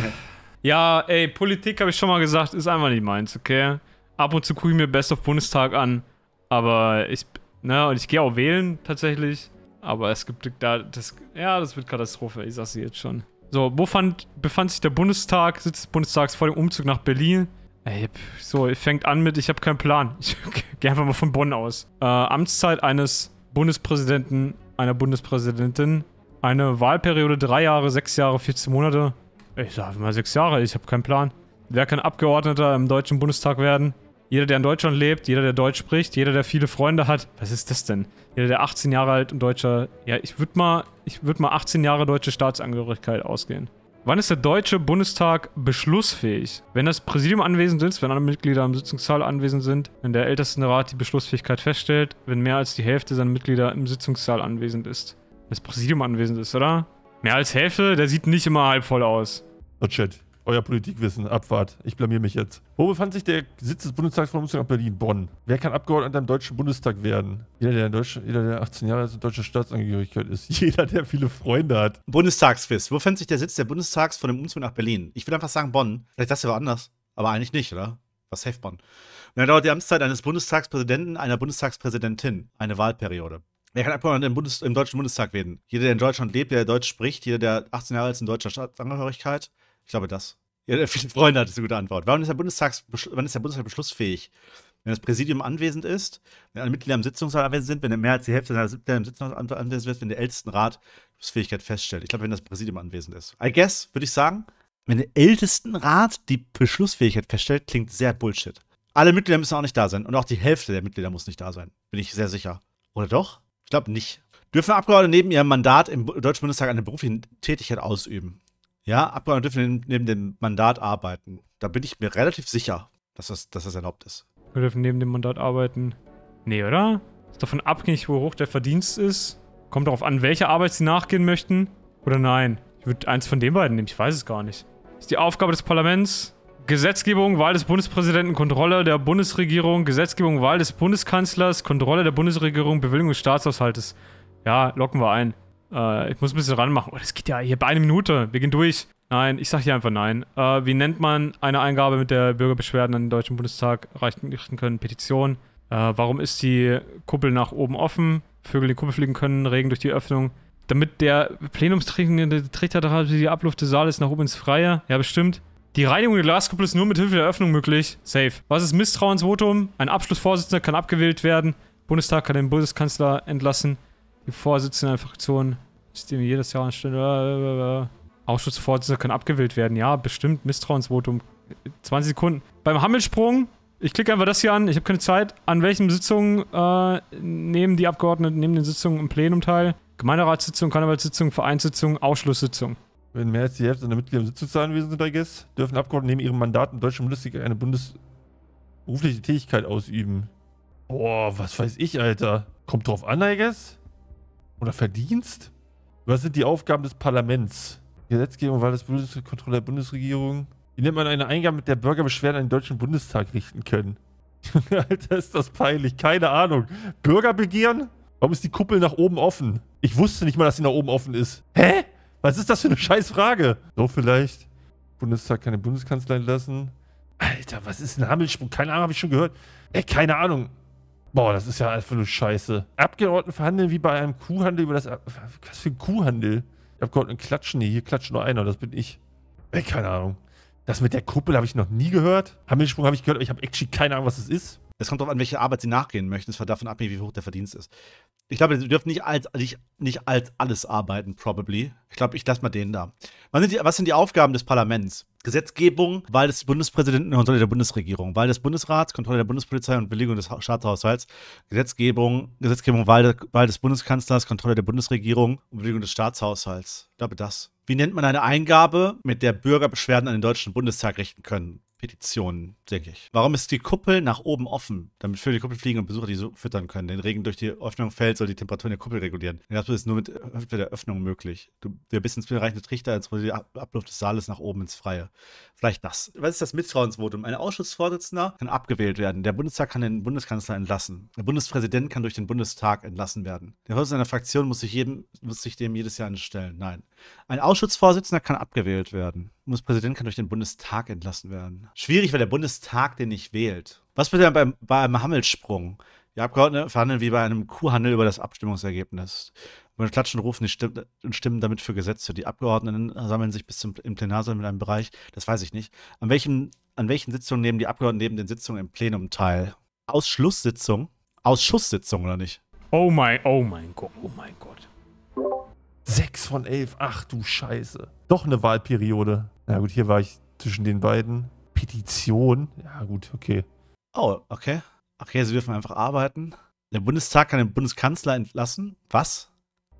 <laughs> ja, ey, Politik, habe ich schon mal gesagt, ist einfach nicht meins, okay? Ab und zu gucke ich mir Best of Bundestag an, aber ich, Ne, und ich gehe auch wählen tatsächlich. Aber es gibt da, das, ja, das wird Katastrophe, ich sag's dir jetzt schon. So, wo fand, befand sich der Bundestag, Sitz des Bundestags vor dem Umzug nach Berlin? Ey, so, fängt an mit, ich habe keinen Plan. Ich <laughs> gehe einfach mal von Bonn aus. Äh, Amtszeit eines Bundespräsidenten, einer Bundespräsidentin. Eine Wahlperiode drei Jahre, sechs Jahre, 14 Monate. Ich sag mal sechs Jahre, ich habe keinen Plan. Wer kann Abgeordneter im Deutschen Bundestag werden? Jeder, der in Deutschland lebt, jeder, der Deutsch spricht, jeder, der viele Freunde hat. Was ist das denn? Jeder, der 18 Jahre alt und Deutscher... Ja, ich würde mal, würd mal 18 Jahre deutsche Staatsangehörigkeit ausgehen. Wann ist der Deutsche Bundestag beschlussfähig? Wenn das Präsidium anwesend ist, wenn alle Mitglieder im Sitzungssaal anwesend sind, wenn der Ältestenrat die Beschlussfähigkeit feststellt, wenn mehr als die Hälfte seiner Mitglieder im Sitzungssaal anwesend ist. Wenn das Präsidium anwesend ist, oder? Mehr als Hälfte, der sieht nicht immer halb voll aus. Oh shit. Euer Politikwissen, Abfahrt. Ich blamier mich jetzt. Wo befand sich der Sitz des Bundestags von Bundestag Berlin? Bonn. Wer kann Abgeordneter im Deutschen Bundestag werden? Jeder, der, Deutsch, jeder, der 18 Jahre alt und deutsche Staatsangehörigkeit ist. <laughs> Jeder, der viele Freunde hat. Bundestagsquiz. Wo befand sich der Sitz der Bundestags von dem Umzug nach Berlin? Ich würde einfach sagen Bonn. Vielleicht das ja woanders. Aber eigentlich nicht, oder? Was safe Bonn. Und dann dauert die Amtszeit eines Bundestagspräsidenten, einer Bundestagspräsidentin. Eine Wahlperiode. Wer kann Abgeordneter im, Bundes im Deutschen Bundestag werden? Jeder, der in Deutschland lebt, der Deutsch spricht, jeder, der 18 Jahre alt ist, in deutscher Staatsangehörigkeit. Ich glaube, das. Ja, <laughs> viele Freunde hat eine gute Antwort. Wann ist der, Bundestagsbeschluss, wann ist der Bundestag beschlussfähig? Wenn das Präsidium anwesend ist, wenn alle Mitglieder im Sitzungssaal anwesend sind, wenn mehr als die Hälfte der Mitglieder im Sitzungssaal anwesend ist, wenn der Ältestenrat Beschlussfähigkeit feststellt. Ich glaube, wenn das Präsidium anwesend ist. I guess, würde ich sagen, wenn der Ältestenrat die Beschlussfähigkeit feststellt, klingt sehr Bullshit. Alle Mitglieder müssen auch nicht da sein und auch die Hälfte der Mitglieder muss nicht da sein. Bin ich sehr sicher. Oder doch? Ich glaube nicht. Dürfen Abgeordnete neben ihrem Mandat im Deutschen Bundestag eine berufliche Tätigkeit ausüben? Ja, Abgeordnete dürfen neben dem Mandat arbeiten. Da bin ich mir relativ sicher, dass das, dass das erlaubt ist. Wir dürfen neben dem Mandat arbeiten. Nee, oder? Ist davon abhängig, wo hoch der Verdienst ist. Kommt darauf an, welche Arbeit sie nachgehen möchten. Oder nein. Ich würde eins von den beiden nehmen, ich weiß es gar nicht. Ist die Aufgabe des Parlaments, Gesetzgebung, Wahl des Bundespräsidenten, Kontrolle der Bundesregierung, Gesetzgebung, Wahl des Bundeskanzlers, Kontrolle der Bundesregierung, Bewilligung des Staatshaushaltes. Ja, locken wir ein. Äh, ich muss ein bisschen ranmachen. Oh, das geht ja hier bei einer Minute. Wir gehen durch. Nein, ich sag hier einfach nein. Äh, wie nennt man eine Eingabe, mit der Bürgerbeschwerden an den Deutschen Bundestag richten können? Petition. Äh, warum ist die Kuppel nach oben offen? Vögel, die Kuppel fliegen können, Regen durch die Öffnung. Damit der plenumsträgende Trichter die Abluft des Saales nach oben ins Freie. Ja, bestimmt. Die Reinigung der Glaskuppel ist nur mit Hilfe der Öffnung möglich. Safe. Was ist Misstrauensvotum? Ein Abschlussvorsitzender kann abgewählt werden. Bundestag kann den Bundeskanzler entlassen. Die Vorsitzende der Fraktion ist ihnen jedes Jahr anstelle. Äh, äh, äh, Ausschussvorsitzende können abgewählt werden. Ja, bestimmt. Misstrauensvotum. 20 Sekunden. Beim Hammelsprung, ich klicke einfach das hier an. Ich habe keine Zeit. An welchen Sitzungen äh, nehmen die Abgeordneten neben den Sitzungen im Plenum teil? Gemeinderatssitzung, Karnevalssitzung, Vereinssitzung, Ausschlusssitzung. Wenn mehr als die Hälfte der Mitglieder im Sitzungssaal anwesend sind, I guess, dürfen Abgeordnete neben ihrem Mandat im deutschen Bundestag eine bundesberufliche Tätigkeit ausüben. Boah, was weiß ich, Alter. Kommt drauf an, I guess? Oder Verdienst? Was sind die Aufgaben des Parlaments? Gesetzgebung, Wahl des Bundes, der Bundesregierung. Wie nennt man eine Eingabe, mit der Bürgerbeschwerden an den Deutschen Bundestag richten können? <laughs> Alter, ist das peinlich. Keine Ahnung. Bürgerbegehren? Warum ist die Kuppel nach oben offen? Ich wusste nicht mal, dass sie nach oben offen ist. Hä? Was ist das für eine Scheißfrage? So vielleicht. Bundestag keine Bundeskanzlerin lassen. Alter, was ist ein Hammelsprung? Keine Ahnung, habe ich schon gehört. Ey, keine Ahnung. Boah, das ist ja einfach nur Scheiße. Abgeordneten verhandeln wie bei einem Kuhhandel über das... Was für ein Kuhhandel? Die Abgeordneten klatschen. hier. hier klatscht nur einer, das bin ich. Ey, keine Ahnung. Das mit der Kuppel habe ich noch nie gehört. Hammelsprung habe ich gehört, aber ich habe actually keine Ahnung, was es ist. Es kommt darauf an, welche Arbeit sie nachgehen möchten. Es war davon abhängig, wie hoch der Verdienst ist. Ich glaube, sie dürfen nicht als, nicht, nicht als alles arbeiten, probably. Ich glaube, ich lasse mal den da. Was sind, die, was sind die Aufgaben des Parlaments? Gesetzgebung, Wahl des Bundespräsidenten und Kontrolle der Bundesregierung, Wahl des Bundesrats, Kontrolle der Bundespolizei und Belegung des Staatshaushalts, Gesetzgebung, Gesetzgebung, Wahl, de, Wahl des Bundeskanzlers, Kontrolle der Bundesregierung und Belegung des Staatshaushalts. Ich glaube das. Wie nennt man eine Eingabe, mit der Bürger Beschwerden an den Deutschen Bundestag richten können? Petitionen, denke ich. Warum ist die Kuppel nach oben offen? Damit für die Kuppel fliegen und Besucher die so füttern können. Den Regen durch die Öffnung fällt, soll die Temperatur in der Kuppel regulieren. Das ist nur mit der Öffnung möglich. Du, wir bist ins bereichende Trichter, jetzt wurde die Abluft des Saales nach oben ins Freie. Vielleicht das. Was ist das Misstrauensvotum? Ein Ausschussvorsitzender kann abgewählt werden. Der Bundestag kann den Bundeskanzler entlassen. Der Bundespräsident kann durch den Bundestag entlassen werden. Der Vorsitzende einer Fraktion muss sich, jedem, muss sich dem jedes Jahr entstellen. Nein. Ein Ausschussvorsitzender kann abgewählt werden. Der Bundespräsident kann durch den Bundestag entlassen werden. Schwierig, weil der Bundestag den nicht wählt. Was passiert bei, bei einem Hammelsprung? Die Abgeordneten verhandeln wie bei einem Kuhhandel über das Abstimmungsergebnis. Und Beim Klatschen rufen die Stimmen, Stimmen damit für Gesetze. Die Abgeordneten sammeln sich bis zum im Plenarsaal in einem Bereich, das weiß ich nicht. An, welchem, an welchen Sitzungen nehmen die Abgeordneten neben den Sitzungen im Plenum teil? Ausschlusssitzung? Ausschusssitzung, oder nicht? Oh mein, oh mein Gott, oh mein Gott. Sechs von elf, ach du Scheiße. Doch eine Wahlperiode. Na gut, hier war ich zwischen den beiden. Petition, ja gut, okay. Oh, okay. Okay, sie dürfen einfach arbeiten. Der Bundestag kann den Bundeskanzler entlassen. Was?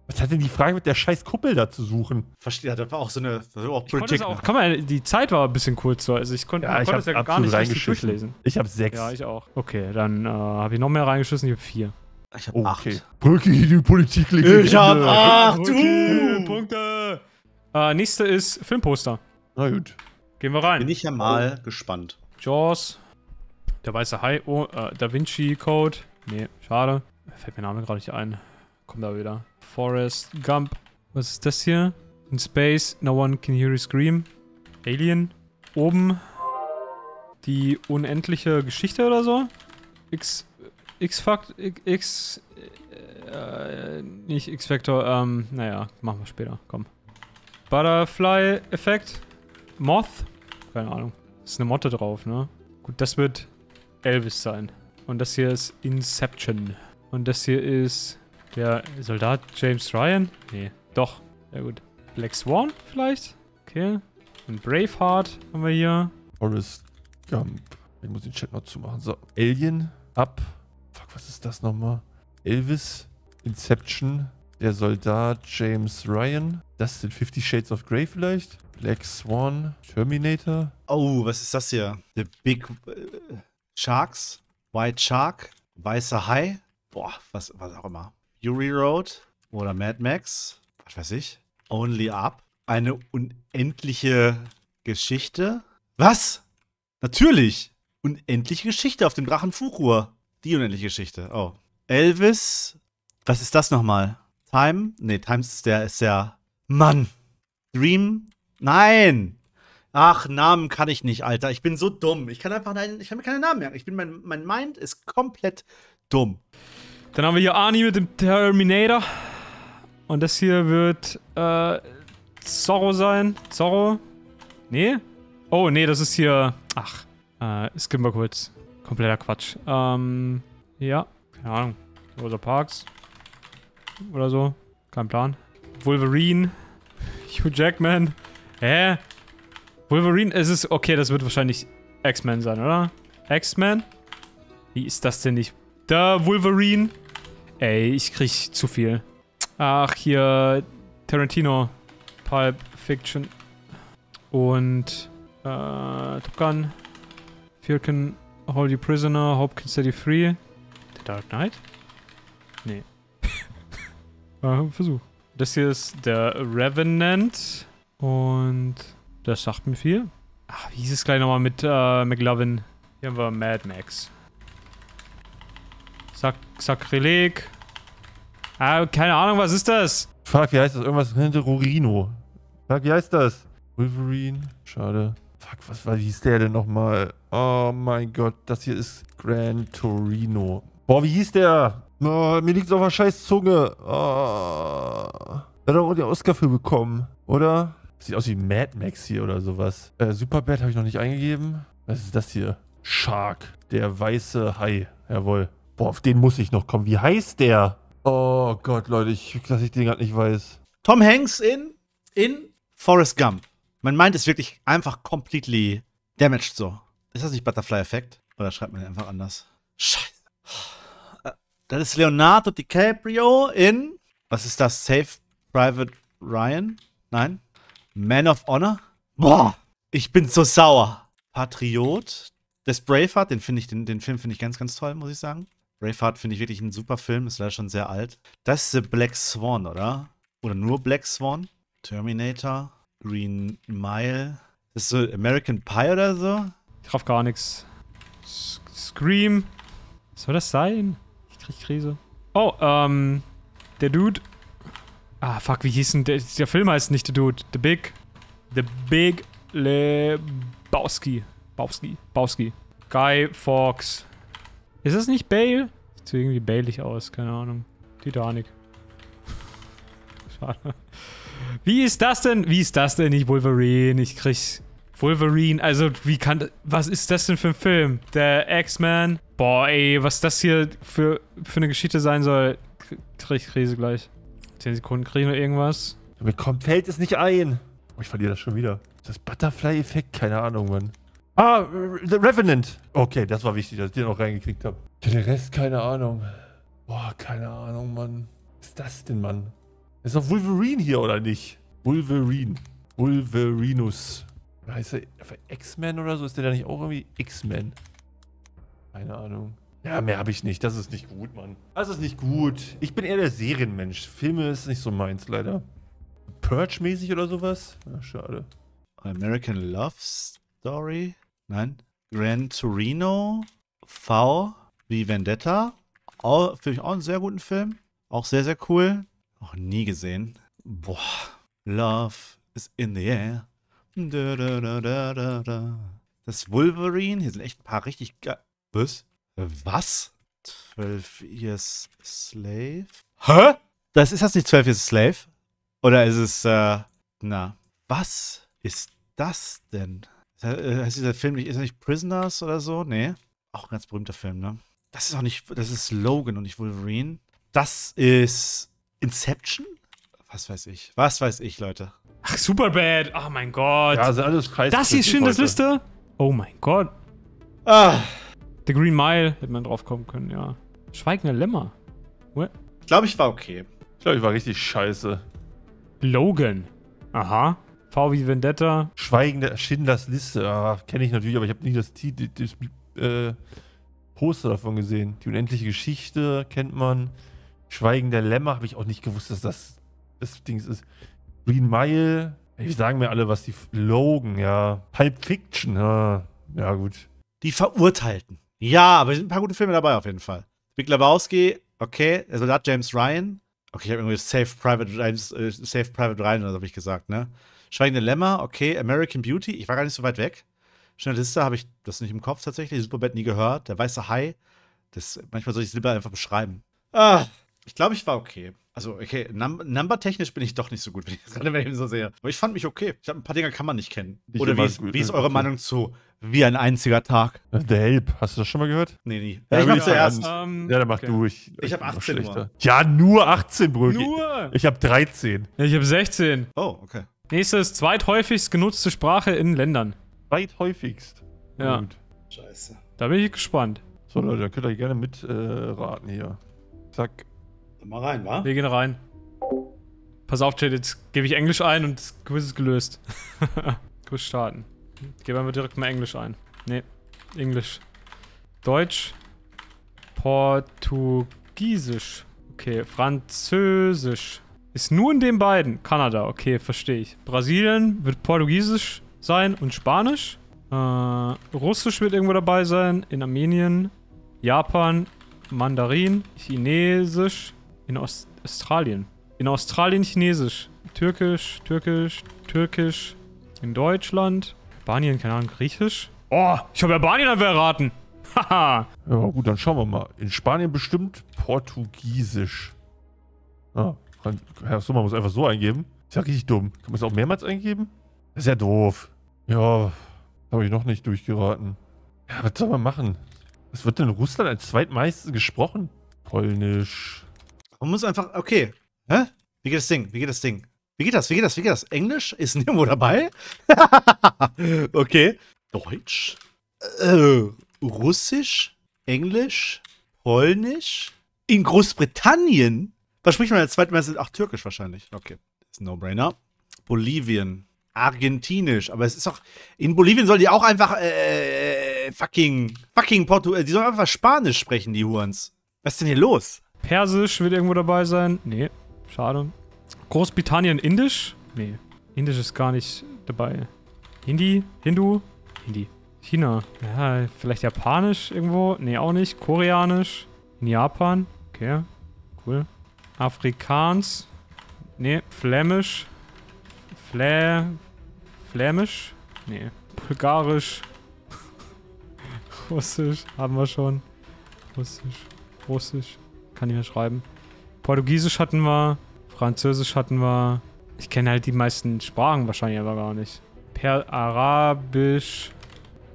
Was hat denn die Frage mit der scheiß Kuppel da zu suchen? Verstehe, das war auch so eine das auch Politik. Auch, kann man, die Zeit war ein bisschen kurz, also ich konnte ja, ich konnte es ja gar nicht richtig durchlesen. Ich habe sechs. Ja, ich auch. Okay, dann äh, habe ich noch mehr reingeschissen, ich habe vier. Ich habe okay. acht. Brücke in die Politik liegen. Ich habe acht, du! Punkte! Äh, nächste ist Filmposter. Na gut. Gehen wir rein. Bin ich ja mal oh. gespannt. Jaws, der weiße Hai, oh, äh, Da Vinci Code. Nee, schade. Fällt mir Name gerade nicht ein. Komm da wieder. Forest Gump. Was ist das hier? In space, no one can hear you scream. Alien. Oben die unendliche Geschichte oder so. X X-Fact, X, äh, nicht X-Factor, ähm, naja, machen wir später, komm. Butterfly-Effekt, Moth, keine Ahnung, ist eine Motte drauf, ne? Gut, das wird Elvis sein. Und das hier ist Inception. Und das hier ist der Soldat James Ryan? Nee, doch. Ja gut. Black Swan vielleicht? Okay. Und Braveheart haben wir hier. Honest Gump. Ich muss den Chat noch zumachen. So, Alien. Ab. Fuck, was ist das nochmal? Elvis. Inception. Der Soldat James Ryan. Das sind 50 Shades of Grey vielleicht. Black Swan. Terminator. Oh, was ist das hier? The Big äh, Sharks. White Shark. Weißer Hai. Boah, was, was auch immer. Fury Road oder Mad Max, was weiß ich, Only Up. Eine unendliche Geschichte. Was? Natürlich! Unendliche Geschichte auf dem Drachen Fukur. Die unendliche Geschichte. Oh. Elvis. Was ist das nochmal? Time? Nee, Times ist der, ist der. Mann! Dream? Nein! Ach, Namen kann ich nicht, Alter. Ich bin so dumm. Ich kann einfach, nein, ich kann mir keine Namen merken. Ich bin, mein, mein Mind ist komplett dumm. Dann haben wir hier Arnie mit dem Terminator. Und das hier wird äh, Zorro sein. Zorro? Nee? Oh, nee, das ist hier... Ach, äh, skippen wir kurz. Kompletter Quatsch. Ähm, ja, keine Ahnung. Rosa Parks. Oder so. Kein Plan. Wolverine. <laughs> Hugh Jackman. Hä? Wolverine, es ist... Okay, das wird wahrscheinlich X-Men sein, oder? X-Men? Wie ist das denn nicht? Da Wolverine. Ey, ich krieg zu viel. Ach, hier Tarantino, Pulp Fiction und äh, Top Gun, Firkin, Hold You Prisoner, Hopkins Can Free, The Dark Knight? Nee. <laughs> äh, Versuch. Das hier ist der Revenant und das sagt mir viel. Ach, wie hieß es gleich nochmal mit äh, McLovin? Hier haben wir Mad Max. Sak Sakrileg. Ah, keine Ahnung, was ist das? Fuck, wie heißt das? Irgendwas hinter Rurino. Fuck, wie heißt das? Wolverine. Schade. Fuck, was war, wie hieß der denn nochmal? Oh mein Gott, das hier ist Gran Torino. Boah, wie hieß der? Oh, mir liegt auf der scheiß Zunge. Oh. Ah. Der hat auch den Oscar für bekommen, oder? Sieht aus wie Mad Max hier oder sowas. Äh, Superbad habe ich noch nicht eingegeben. Was ist das hier? Shark. Der weiße Hai. Jawohl. Boah, auf den muss ich noch kommen. Wie heißt der? Oh Gott, Leute, ich, dass ich den gerade nicht weiß. Tom Hanks in, in Forrest Gump. Man meint es wirklich einfach completely damaged so. Ist das nicht butterfly Effect? Oder schreibt man den einfach anders? Scheiße. Äh, das ist Leonardo DiCaprio in. Was ist das? Safe Private Ryan? Nein. Man of Honor? Boah, ich bin so sauer. Patriot des Braveheart, den finde ich, den, den Film finde ich ganz, ganz toll, muss ich sagen. Braveheart finde ich wirklich ein super Film, ist leider schon sehr alt. Das ist The Black Swan, oder? Oder nur Black Swan? Terminator, Green Mile. Das ist so American Pie oder so? Ich traf gar nichts. Scream. Was soll das sein? Ich krieg Krise. Oh, ähm, der Dude. Ah, fuck, wie hieß denn der? Der Film heißt nicht The Dude. The Big. The Big Lebowski. Bowski. Bowski. Guy Fawkes. Ist das nicht Bale? Sieht so irgendwie bailig aus, keine Ahnung. Titanic. Schade. Wie ist das denn? Wie ist das denn nicht Wolverine? Ich krieg Wolverine, also wie kann... Was ist das denn für ein Film? Der X-Man? Boah, ey, was das hier für, für eine Geschichte sein soll, krieg ich Krise gleich. 10 Sekunden ich noch irgendwas. Mir kommt, fällt es nicht ein. Oh, ich verliere das schon wieder. Das Butterfly-Effekt, keine Ahnung, Mann. Ah, äh, The Revenant. Okay, das war wichtig, dass ich den auch reingekriegt habe. Der Rest, keine Ahnung. Boah, keine Ahnung, Mann. Was ist das denn, Mann? Ist doch Wolverine hier, oder nicht? Wolverine. Wolverinus. Heißt er X-Men oder so? Ist der da nicht auch irgendwie X-Men? Keine Ahnung. Ja, mehr habe ich nicht. Das ist nicht gut, Mann. Das ist nicht gut. Ich bin eher der Serienmensch. Filme ist nicht so meins, leider. Purge-mäßig oder sowas? Ja, schade. American Love Story? Nein. Gran Torino V wie Vendetta. Finde ich auch einen sehr guten Film. Auch sehr, sehr cool. Noch nie gesehen. Boah. Love is in the air. Da, da, da, das Wolverine. Hier sind echt ein paar richtig geil. Was? Was? 12 Years Slave? Hä? Das ist das nicht 12 Years Slave? Oder ist es, äh, na, was ist das denn? Äh, heißt dieser Film nicht, ist er nicht Prisoners oder so? Nee. Auch ein ganz berühmter Film, ne? Das ist auch nicht, das ist Logan und nicht Wolverine. Das ist Inception? Was weiß ich. Was weiß ich, Leute. Ach, Superbad. Oh mein Gott. Ja, sind alles Kreis Das hier ist Schindlers Liste. Oh mein Gott. Ah. The Green Mile hätte man drauf kommen können, ja. Schweigender Lämmer. What? Ich glaube, ich war okay. Ich glaube, ich war richtig scheiße. Logan. Aha. V wie Vendetta. Schweigende Schindlers Liste. Ah, Kenne ich natürlich, aber ich habe nie das, das, das äh, Poster davon gesehen. Die unendliche Geschichte kennt man. Schweigen der Lämmer habe ich auch nicht gewusst, dass das das Ding ist. Green Mile. Ich sagen mir alle, was die Logan, ja. Pulp Fiction, ja. ja gut. Die Verurteilten. Ja, aber es sind ein paar gute Filme dabei auf jeden Fall. Big Lebowski, okay. Der Soldat also James Ryan. Okay, ich habe irgendwie Safe Private, äh, Safe Private Ryan oder so habe ich gesagt, ne? Schweigende Lämmer, okay. American Beauty, ich war gar nicht so weit weg. Schnellliste habe ich das nicht im Kopf tatsächlich. Superbad nie gehört. Der weiße Hai. Das, manchmal soll ich es lieber einfach beschreiben. Ah, ich glaube, ich war okay. Also, okay, num numbertechnisch bin ich doch nicht so gut, <laughs> wenn ich das gerade eben so sehe. Aber ich fand mich okay. Ich habe ein paar Dinger kann man nicht kennen. Ich Oder wie ist, wie ist ne? eure Meinung zu Wie ein einziger Tag? The äh, Help, hast du das schon mal gehört? Nee, nie. Ja, ich mach zuerst. Um, ähm, ja, dann mach okay. du. Ich, ich habe 18 Uhr. Ja, nur 18, Brüder. Nur? Ich habe 13. Ja, ich habe 16. Oh, okay. Nächstes, zweithäufigst genutzte Sprache in Ländern. Zweithäufigst? Ja. Gut. Scheiße. Da bin ich gespannt. So Leute, da könnt ihr gerne mitraten äh, hier. Zack. Dann mal rein, wa? Wir gehen rein. Pass auf, Chat, jetzt gebe ich Englisch ein und das Quiz ist gelöst. <laughs> Quiz starten. Geben wir direkt mal Englisch ein. Nee, Englisch. Deutsch. Portugiesisch. Okay, Französisch. Ist nur in den beiden. Kanada, okay, verstehe ich. Brasilien wird Portugiesisch sein und Spanisch. Äh, Russisch wird irgendwo dabei sein. In Armenien. Japan. Mandarin. Chinesisch. In Ost Australien. In Australien Chinesisch. Türkisch, Türkisch, Türkisch. In Deutschland. Albanien, keine Ahnung, Griechisch. Oh, ich habe Albanien einfach erraten. Haha. ja, gut, dann schauen wir mal. In Spanien bestimmt Portugiesisch. Ah, Herr man muss einfach so eingeben. Ist ja richtig dumm. Kann man es auch mehrmals eingeben? Das ist ja doof. Ja, habe ich noch nicht durchgeraten. Ja, was soll man machen? Was wird denn in Russland als zweitmeistes gesprochen? Polnisch. Man muss einfach, okay. Hä? Wie geht das Ding? Wie geht das Ding? Wie geht das? Wie geht das? Wie geht das? Englisch ist nirgendwo dabei? <laughs> okay. Deutsch. Äh, Russisch? Englisch? Polnisch? In Großbritannien was spricht man als zweitmeiste? Ach, Türkisch wahrscheinlich. Okay, ist ein No-Brainer. Bolivien. Argentinisch. Aber es ist doch. In Bolivien sollen die auch einfach äh, äh fucking. fucking Portugal. Äh, die sollen einfach Spanisch sprechen, die Hurens. Was ist denn hier los? Persisch wird irgendwo dabei sein. Nee, schade. Großbritannien Indisch? Nee. Indisch ist gar nicht dabei. Hindi? Hindu? Hindi. China. Ja, vielleicht Japanisch irgendwo? Nee, auch nicht. Koreanisch. In Japan. Okay. Cool. Afrikaans. Nee, Flämisch. Flä... Flämisch? Nee. Bulgarisch. <laughs> Russisch haben wir schon. Russisch. Russisch. Kann ich mehr schreiben. Portugiesisch hatten wir. Französisch hatten wir. Ich kenne halt die meisten Sprachen wahrscheinlich aber gar nicht. Per Arabisch,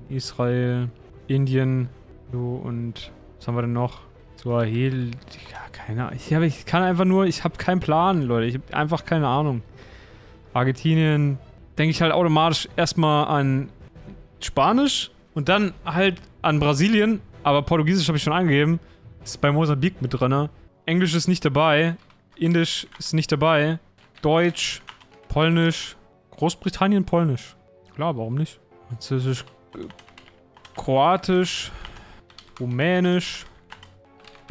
Israel, Indien, so und was haben wir denn noch? Swahili. Ja, keine Ahnung. Ich, hab, ich kann einfach nur, ich habe keinen Plan, Leute. Ich habe einfach keine Ahnung. Argentinien denke ich halt automatisch erstmal an Spanisch und dann halt an Brasilien. Aber Portugiesisch habe ich schon angegeben. Ist bei Mosambik mit drin. Englisch ist nicht dabei. Indisch ist nicht dabei. Deutsch, Polnisch, Großbritannien, Polnisch. Klar, warum nicht? Französisch, Kroatisch, Rumänisch,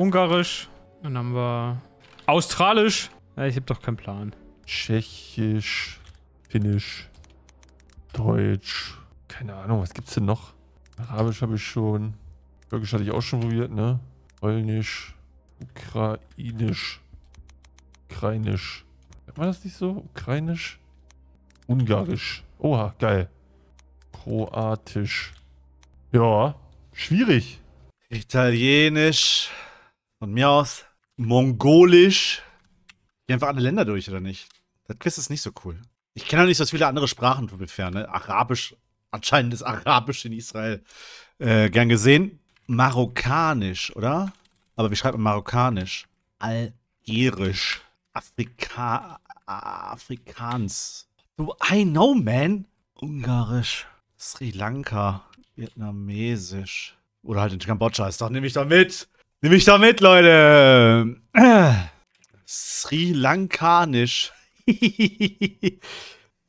Ungarisch. Dann haben wir Australisch. Ja, ich habe doch keinen Plan. Tschechisch, Finnisch, Deutsch. Keine Ahnung, was gibt's denn noch? Arabisch habe ich schon. Türkisch hatte ich auch schon probiert, ne? Polnisch, Ukrainisch, Ukrainisch. War das nicht so? Ukrainisch? Ungarisch. Oha, geil. Kroatisch. Ja, schwierig. Italienisch. Von mir aus mongolisch. Gehen einfach alle Länder durch, oder nicht? Das Quiz ist nicht so cool. Ich kenne auch nicht so viele andere Sprachen von ferne. Ne? Arabisch, anscheinend ist Arabisch in Israel äh, gern gesehen. Marokkanisch, oder? Aber wie schreibt man Marokkanisch? Algerisch. Afrika Afrikaans. Du, I know, man. Ungarisch. Sri Lanka. Vietnamesisch. Oder halt in Kambodscha ist doch, nehme ich da mit. Nimm mich da mit, Leute. Sri Lankanisch. <laughs>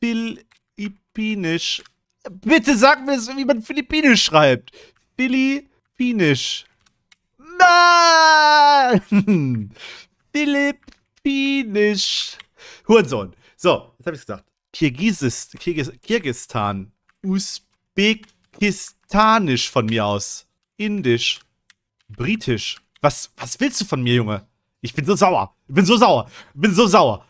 Philippinisch. Bitte sag mir, wie man Philippinisch schreibt. Philippinisch. Nein! <laughs> Philippinisch. Hurensohn. So, jetzt habe ich gesagt. Kirgisist, Kirgis, Kirgistan. Usbekistanisch von mir aus. Indisch. Britisch. Was, was willst du von mir, Junge? Ich bin so sauer. Ich bin so sauer. Ich bin so sauer.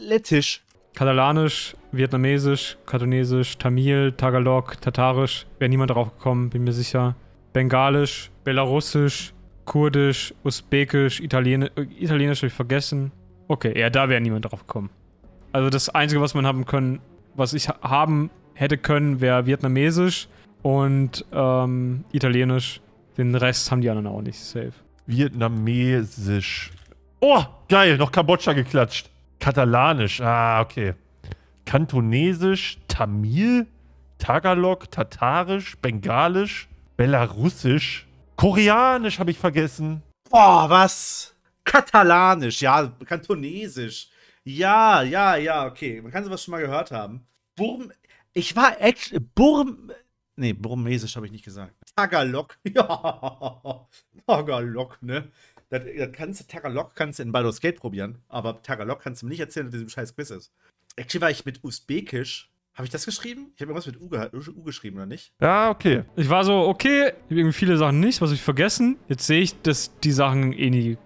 Lettisch. Katalanisch, Vietnamesisch, Katonesisch, Tamil, Tagalog, Tatarisch. Wäre niemand drauf gekommen, bin mir sicher. Bengalisch, Belarusisch, Kurdisch, Usbekisch, Italien äh, Italienisch habe ich vergessen. Okay, ja, da wäre niemand drauf gekommen. Also das Einzige, was man haben können, was ich haben hätte können, wäre Vietnamesisch und ähm, Italienisch. Den Rest haben die anderen auch nicht safe. Vietnamesisch. Oh, geil, noch Kambodscha geklatscht. Katalanisch, ah, okay. Kantonesisch, Tamil, Tagalog, Tatarisch, Bengalisch, Belarussisch, Koreanisch habe ich vergessen. Oh, was? Katalanisch, ja, Kantonesisch. Ja, ja, ja, okay. Man kann sowas schon mal gehört haben. Burm. Ich war echt. Burm. Nee, Burmesisch habe ich nicht gesagt. Tagalog. <laughs> Ja, Tagalog, ne? Das, das kannst Tagalog kannst du in Baldur's Gate probieren, aber Tagalog kannst du mir nicht erzählen, dass diesem scheiß Quiz ist. Actually war ich mit Usbekisch. Habe ich das geschrieben? Ich habe irgendwas mit U, U, geschrieben, oder nicht? Ja, okay. Ich war so, okay, ich habe irgendwie viele Sachen nicht, was habe ich vergessen. Jetzt sehe ich, dass die Sachen eh nie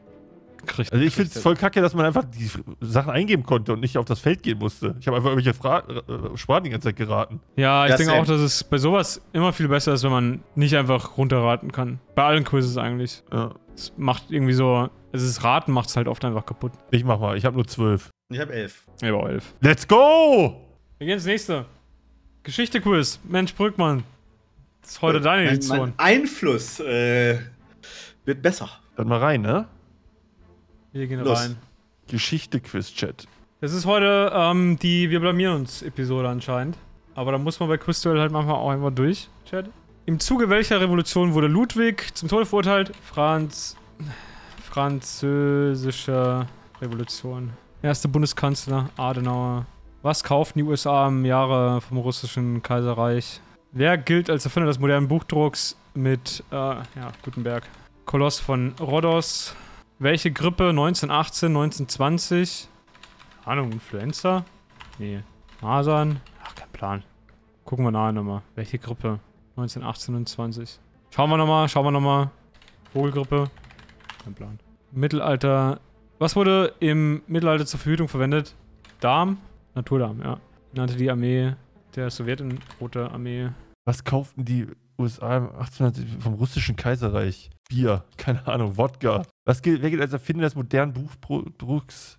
Kriegt, also ich finde es voll kacke, dass man einfach die Sachen eingeben konnte und nicht auf das Feld gehen musste. Ich habe einfach irgendwelche Fra äh, Sprachen die ganze Zeit geraten. Ja, ich denke auch, dass es bei sowas immer viel besser ist, wenn man nicht einfach runterraten kann. Bei allen Quizzes eigentlich. Ja. Es macht irgendwie so, es also ist Raten macht es halt oft einfach kaputt. Ich mach mal, ich habe nur zwölf. Ich habe elf. Ich habe auch elf. Let's go! Wir gehen ins nächste. Geschichte-Quiz. Mensch, Brückmann. Das ist heute äh, deine Edition. Einfluss äh, wird besser. Dann mal rein, ne? Wir gehen Los. rein. Geschichte-Quiz-Chat. Das ist heute ähm, die Wir blamieren uns-Episode anscheinend. Aber da muss man bei Quizduell halt manchmal auch einmal durch, Chat. Im Zuge welcher Revolution wurde Ludwig zum Tode verurteilt? Franz. Französische Revolution. Erster Bundeskanzler Adenauer. Was kauften die USA im Jahre vom russischen Kaiserreich? Wer gilt als Erfinder des modernen Buchdrucks mit äh, ja, Gutenberg? Koloss von Rhodos, welche Grippe? 1918, 1920? Ahnung, Influenza? Nee. Masern? Ach, kein Plan. Gucken wir nachher nochmal. Welche Grippe? 1918 und 20. Schauen wir nochmal, schauen wir nochmal. Vogelgrippe? Kein Plan. Mittelalter. Was wurde im Mittelalter zur Verhütung verwendet? Darm? Naturdarm, ja. Nannte die Armee der Sowjetin Rote Armee. Was kauften die USA 1800 vom russischen Kaiserreich. Bier, keine Ahnung, Wodka. Was gilt, wer gilt als Erfinder des modernen Buchdrucks?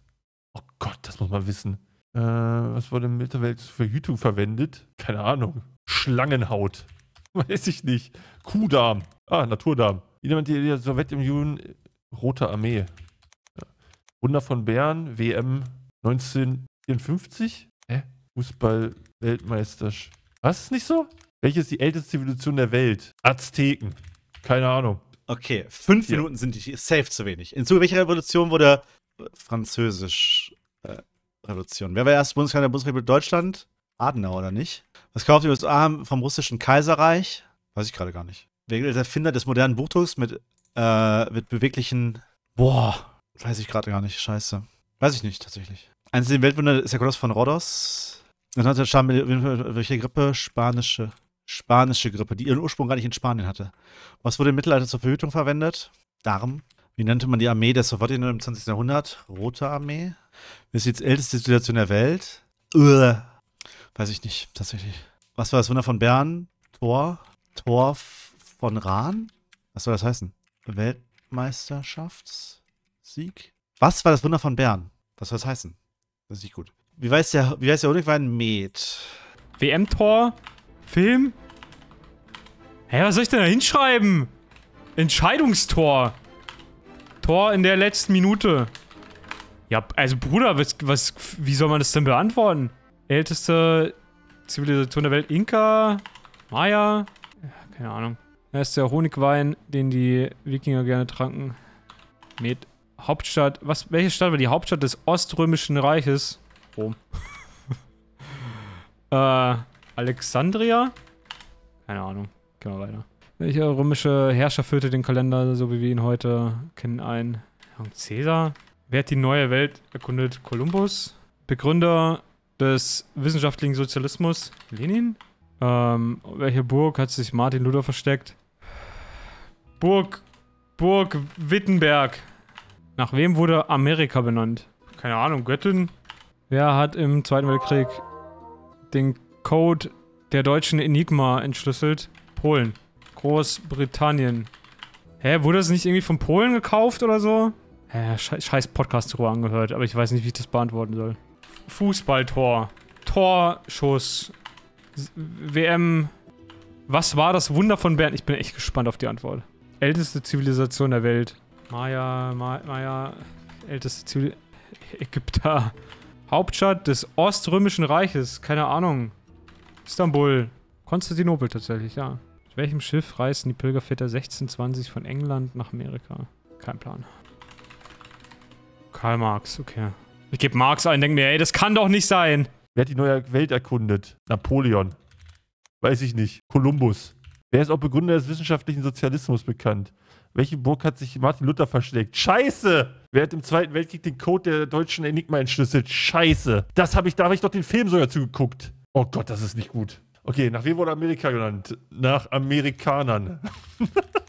Oh Gott, das muss man wissen. Äh, was wurde im Mittelwelt zur Verhütung verwendet? Keine Ahnung. Schlangenhaut. <laughs> Weiß ich nicht. Kuhdarm. Ah, Naturdarm. Jemand, der der Sowjetunion, äh, Rote Armee. Wunder von Bern, WM 1954? Hä? Fußball-Weltmeister. Was? Ist nicht so? Welche ist die älteste Zivilisation der Welt? Azteken. Keine Ahnung. Okay, fünf ja. Minuten sind die safe zu wenig. In Zuge welcher Revolution wurde äh, Französisch äh, Revolution? Wer war erst Bundeskanzler der Bundesrepublik Deutschland? Adenauer oder nicht? Was kauft die USA vom russischen Kaiserreich? Weiß ich gerade gar nicht. Wer ist der Erfinder des modernen Buchdrucks mit, äh, mit beweglichen. Boah, weiß ich gerade gar nicht. Scheiße. Weiß ich nicht, tatsächlich. Eines der Weltwunder ist der Koloss von Rhodos. Dann hat er welche Grippe? Spanische spanische Grippe, die ihren Ursprung gar nicht in Spanien hatte. Was wurde im Mittelalter zur Verhütung verwendet? Darm. Wie nannte man die Armee der Sowjetunion im 20. Jahrhundert? Rote Armee. Das ist die älteste Situation der Welt. Uah. Weiß ich nicht, tatsächlich. Was war das Wunder von Bern? Tor? Tor von Rahn? Was soll das heißen? Weltmeisterschaftssieg? Was war das Wunder von Bern? Was soll das heißen? Das ist nicht gut. Wie weiß der, wie weiß der Honigwein? Met. WM-Tor Film? Hä, was soll ich denn da hinschreiben? Entscheidungstor. Tor in der letzten Minute. Ja, also Bruder, was, was, wie soll man das denn beantworten? Älteste Zivilisation der Welt, Inka, Maya, ja, keine Ahnung. Das ist der Honigwein, den die Wikinger gerne tranken. Mit Hauptstadt, was, welche Stadt war die Hauptstadt des Oströmischen Reiches? Rom. <laughs> äh, Alexandria? Keine Ahnung. Gehen wir weiter. Welcher römische Herrscher führte den Kalender, so wie wir ihn heute kennen, ein? Und Caesar? Wer hat die neue Welt erkundet? Kolumbus? Begründer des wissenschaftlichen Sozialismus? Lenin? Ähm, welche Burg hat sich Martin Luther versteckt? Burg. Burg Wittenberg. Nach wem wurde Amerika benannt? Keine Ahnung, Göttin? Wer hat im Zweiten Weltkrieg den Code der deutschen Enigma entschlüsselt. Polen. Großbritannien. Hä, wurde das nicht irgendwie von Polen gekauft oder so? Hä, scheiß Podcast drüber angehört, aber ich weiß nicht, wie ich das beantworten soll. Fußballtor. Torschuss. WM. Was war das Wunder von Bern? Ich bin echt gespannt auf die Antwort. Älteste Zivilisation der Welt. Maya, Ma Maya. Älteste Zivilisation. Ägypter. Hauptstadt des Oströmischen Reiches. Keine Ahnung. Istanbul. Konstantinopel tatsächlich, ja. Mit welchem Schiff reisten die Pilgerväter 1620 von England nach Amerika? Kein Plan. Karl Marx, okay. Ich gebe Marx ein, denke mir, ey, das kann doch nicht sein. Wer hat die neue Welt erkundet? Napoleon. Weiß ich nicht. Kolumbus. Wer ist auch Begründer des wissenschaftlichen Sozialismus bekannt? Welche Burg hat sich Martin Luther versteckt? Scheiße! Wer hat im Zweiten Weltkrieg den Code der deutschen Enigma entschlüsselt? Scheiße! Das habe ich, da habe ich doch den Film sogar zugeguckt. Oh Gott, das ist nicht gut. Okay, nach wem wurde Amerika genannt? Nach Amerikanern.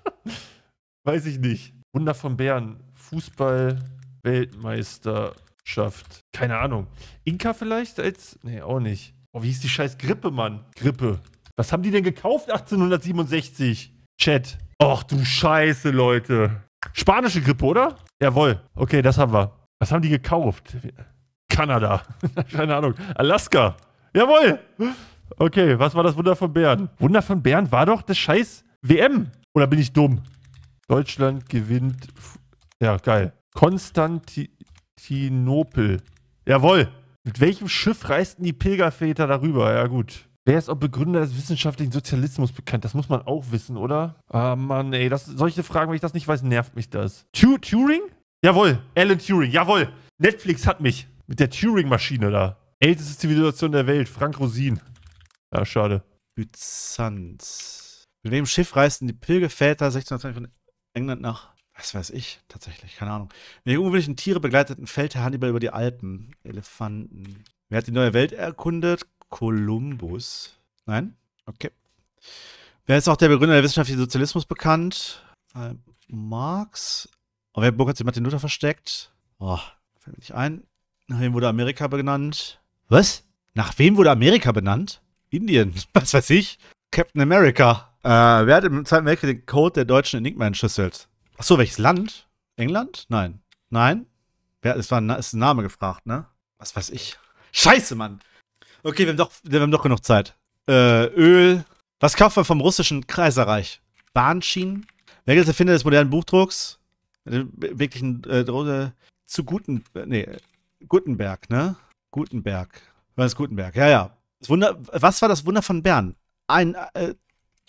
<laughs> Weiß ich nicht. Wunder von Bern. Fußball-Weltmeisterschaft. Keine Ahnung. Inka vielleicht als. Nee, auch nicht. Oh, wie hieß die scheiß Grippe, Mann? Grippe. Was haben die denn gekauft 1867? Chat. Och du Scheiße, Leute. Spanische Grippe, oder? Jawohl. Okay, das haben wir. Was haben die gekauft? Kanada. <laughs> Keine Ahnung. Alaska. Jawohl! Okay, was war das Wunder von Bern? Wunder von Bern war doch das scheiß WM. Oder bin ich dumm? Deutschland gewinnt. Ja, geil. Konstantinopel. Jawohl. Mit welchem Schiff reisten die Pilgerväter darüber? Ja, gut. Wer ist auch Begründer des wissenschaftlichen Sozialismus bekannt? Das muss man auch wissen, oder? Ah, Mann, ey. Das, solche Fragen, wenn ich das nicht weiß, nervt mich das. Tu Turing? Jawohl. Alan Turing. Jawohl. Netflix hat mich. Mit der Turing-Maschine da. Älteste Zivilisation der Welt, Frank Rosin. Ja, schade. Byzanz. Mit dem Schiff reisten die Pilgeväter 1620 von England nach was weiß ich, tatsächlich, keine Ahnung. Die ungewöhnlichen Tiere begleiteten Feldherr Hannibal über die Alpen. Elefanten. Wer hat die neue Welt erkundet? Kolumbus. Nein? Okay. Wer ist auch der Begründer der wissenschaftlichen Sozialismus bekannt? Ähm, Marx. Aber oh, wer Burg hat sich Martin Luther versteckt? Oh, fällt mir nicht ein. Nachdem wurde Amerika benannt. Was? Nach wem wurde Amerika benannt? Indien. <laughs> Was weiß ich? Captain America. Äh, wer hat im Zweiten Weltkrieg den Code der deutschen Enigma entschlüsselt? Achso, welches Land? England? Nein. Nein? Wer, es war ist ein Name gefragt, ne? Was weiß ich. Scheiße, Mann. Okay, wir haben doch, wir haben doch genug Zeit. Äh, Öl. Was kauft man vom russischen Kreiserreich? Bahnschienen? Wer gilt der Finder des modernen Buchdrucks? Äh, Wirklichen ein äh, zu guten, äh, nee, Gutenberg, ne? Gutenberg. Johannes Gutenberg, ja, ja. Das Wunder, was war das Wunder von Bern? Ein äh,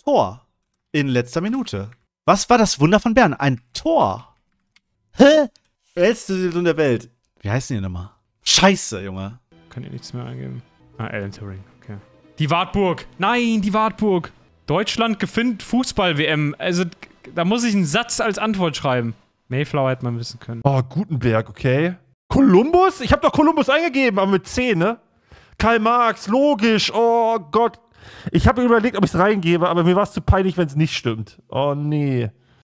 Tor in letzter Minute. Was war das Wunder von Bern? Ein Tor. Hä? Älteste Saison der Welt. Wie heißen die nochmal? Scheiße, Junge. Kann ich nichts mehr eingeben. Ah, Alan Turing, okay. Die Wartburg. Nein, die Wartburg. Deutschland gefindet Fußball-WM. Also, da muss ich einen Satz als Antwort schreiben. Mayflower hätte man wissen können. Oh, Gutenberg, okay. Kolumbus? Ich habe doch Kolumbus eingegeben, aber mit C, ne? Karl Marx, logisch. Oh Gott. Ich habe überlegt, ob ich es reingebe, aber mir war es zu peinlich, wenn es nicht stimmt. Oh nee.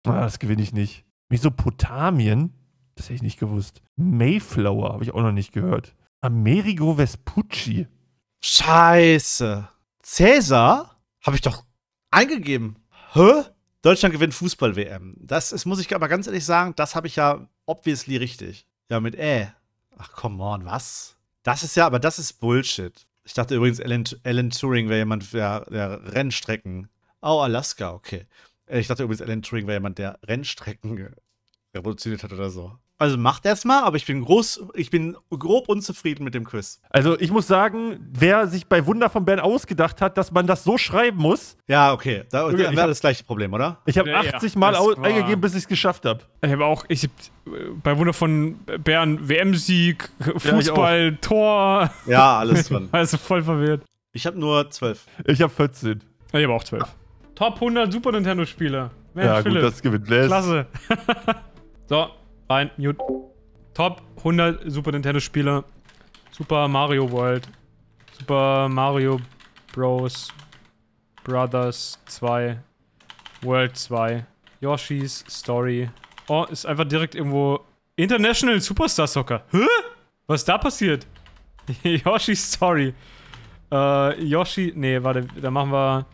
Ah, das gewinne ich nicht. Mesopotamien? Das hätte ich nicht gewusst. Mayflower habe ich auch noch nicht gehört. Amerigo Vespucci. Scheiße. Cäsar habe ich doch eingegeben. Hä? Deutschland gewinnt Fußball-WM. Das ist, muss ich aber ganz ehrlich sagen, das habe ich ja obviously richtig. Ja, mit Ä. Ach, come on, was? Das ist ja, aber das ist Bullshit. Ich dachte übrigens, Alan, Alan Turing wäre jemand, der, der Rennstrecken. Oh, Alaska, okay. Äh, ich dachte übrigens, Alan Turing wäre jemand, der Rennstrecken <laughs> revolutioniert hat oder so. Also macht erstmal, aber ich bin groß, ich bin grob unzufrieden mit dem Quiz. Also ich muss sagen, wer sich bei Wunder von Bern ausgedacht hat, dass man das so schreiben muss. Ja, okay. Da okay, wäre das gleiche Problem, oder? Ich habe ja, 80 ja, Mal eingegeben, bis ich es geschafft habe. Ich habe auch, ich hab, äh, bei Wunder von Bern WM-Sieg, Fußball, ja, Tor. Ja, alles drin. <laughs> also voll verwirrt. Ich habe nur 12. Ich habe 14. Ich habe auch 12. Top 100 Super Nintendo-Spieler. Ja, Philipp. gut, das gewinnt Blaze. Klasse. <laughs> so, Nein, mute. Top 100 Super Nintendo Spiele. Super Mario World. Super Mario Bros. Brothers 2. World 2. Yoshi's Story. Oh, ist einfach direkt irgendwo... International Superstar Soccer. Hä? Was ist da passiert? <laughs> Yoshi's Story. Äh, Yoshi... Nee, warte, da machen wir...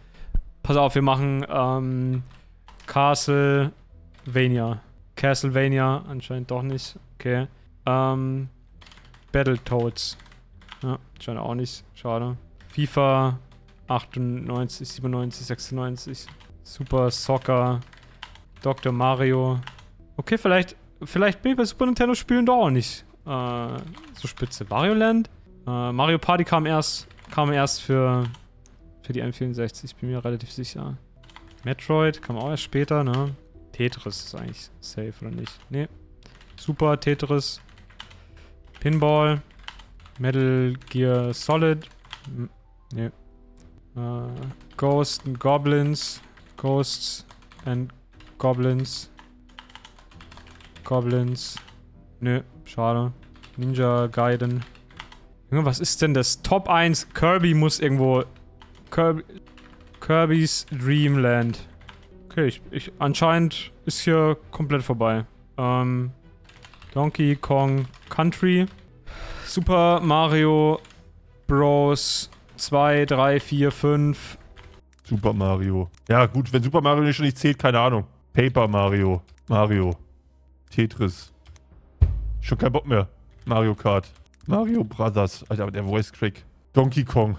Pass auf, wir machen, ähm... Castlevania. Castlevania anscheinend doch nicht. Okay. Ähm, Battletoads. Ja, anscheinend auch nicht. Schade. FIFA 98, 97, 96. Super Soccer. Dr. Mario. Okay, vielleicht, vielleicht bin ich bei Super Nintendo Spielen doch auch nicht äh, so spitze. Mario Land? Äh, Mario Party kam erst, kam erst für, für die N64. Ich bin mir relativ sicher. Metroid kam auch erst später, ne? Tetris ist eigentlich safe, oder nicht? Ne. Super, Tetris. Pinball. Metal Gear Solid. Ne. Uh, äh, Ghosts and Goblins. Ghosts and Goblins. Goblins. Nö, schade. Ninja Gaiden. Junge, was ist denn das? Top 1 Kirby muss irgendwo... Kirby, Kirby's Dreamland. Okay, ich, ich, anscheinend ist hier komplett vorbei. Ähm, Donkey Kong Country. Super Mario Bros. 2, 3, 4, 5. Super Mario. Ja gut, wenn Super Mario nicht, nicht zählt, keine Ahnung. Paper Mario. Mario. Tetris. Schon kein Bock mehr. Mario Kart. Mario Brothers. Alter, aber der Voice Crack. Donkey Kong.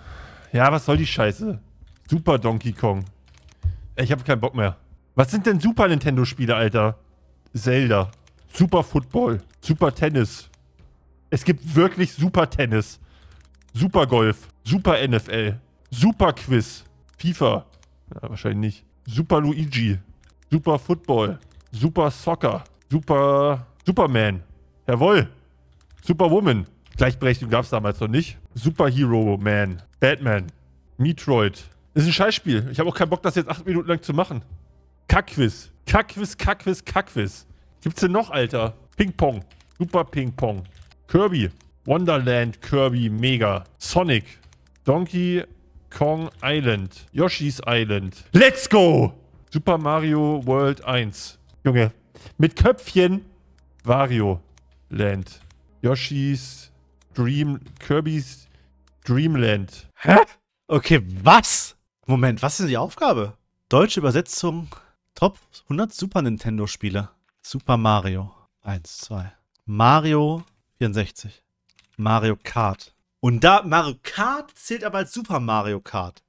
Ja, was soll die Scheiße? Super Donkey Kong. Ich habe keinen Bock mehr. Was sind denn Super Nintendo-Spiele, Alter? Zelda. Super Football. Super Tennis. Es gibt wirklich Super Tennis. Super Golf. Super NFL. Super Quiz. FIFA. Ja, wahrscheinlich nicht. Super Luigi. Super Football. Super Soccer. Super Superman. Jawohl. Superwoman. Gleichberechtigung gab es damals noch nicht. Superhero Man. Batman. Metroid. Ist ein Scheißspiel. Ich habe auch keinen Bock, das jetzt acht Minuten lang zu machen. Kackquiz. Kackquiz, Kackquiz, Kackquiz. Gibt's denn noch, Alter? Ping-Pong. Super Ping-Pong. Kirby. Wonderland Kirby Mega. Sonic. Donkey Kong Island. Yoshi's Island. Let's go! Super Mario World 1. Junge. Mit Köpfchen. Wario Land. Yoshi's Dream. Kirby's Dreamland. Hä? Okay, was? Moment, was ist denn die Aufgabe? Deutsche Übersetzung Top 100 Super Nintendo Spiele. Super Mario 1, 2. Mario 64. Mario Kart. Und da Mario Kart zählt aber als Super Mario Kart.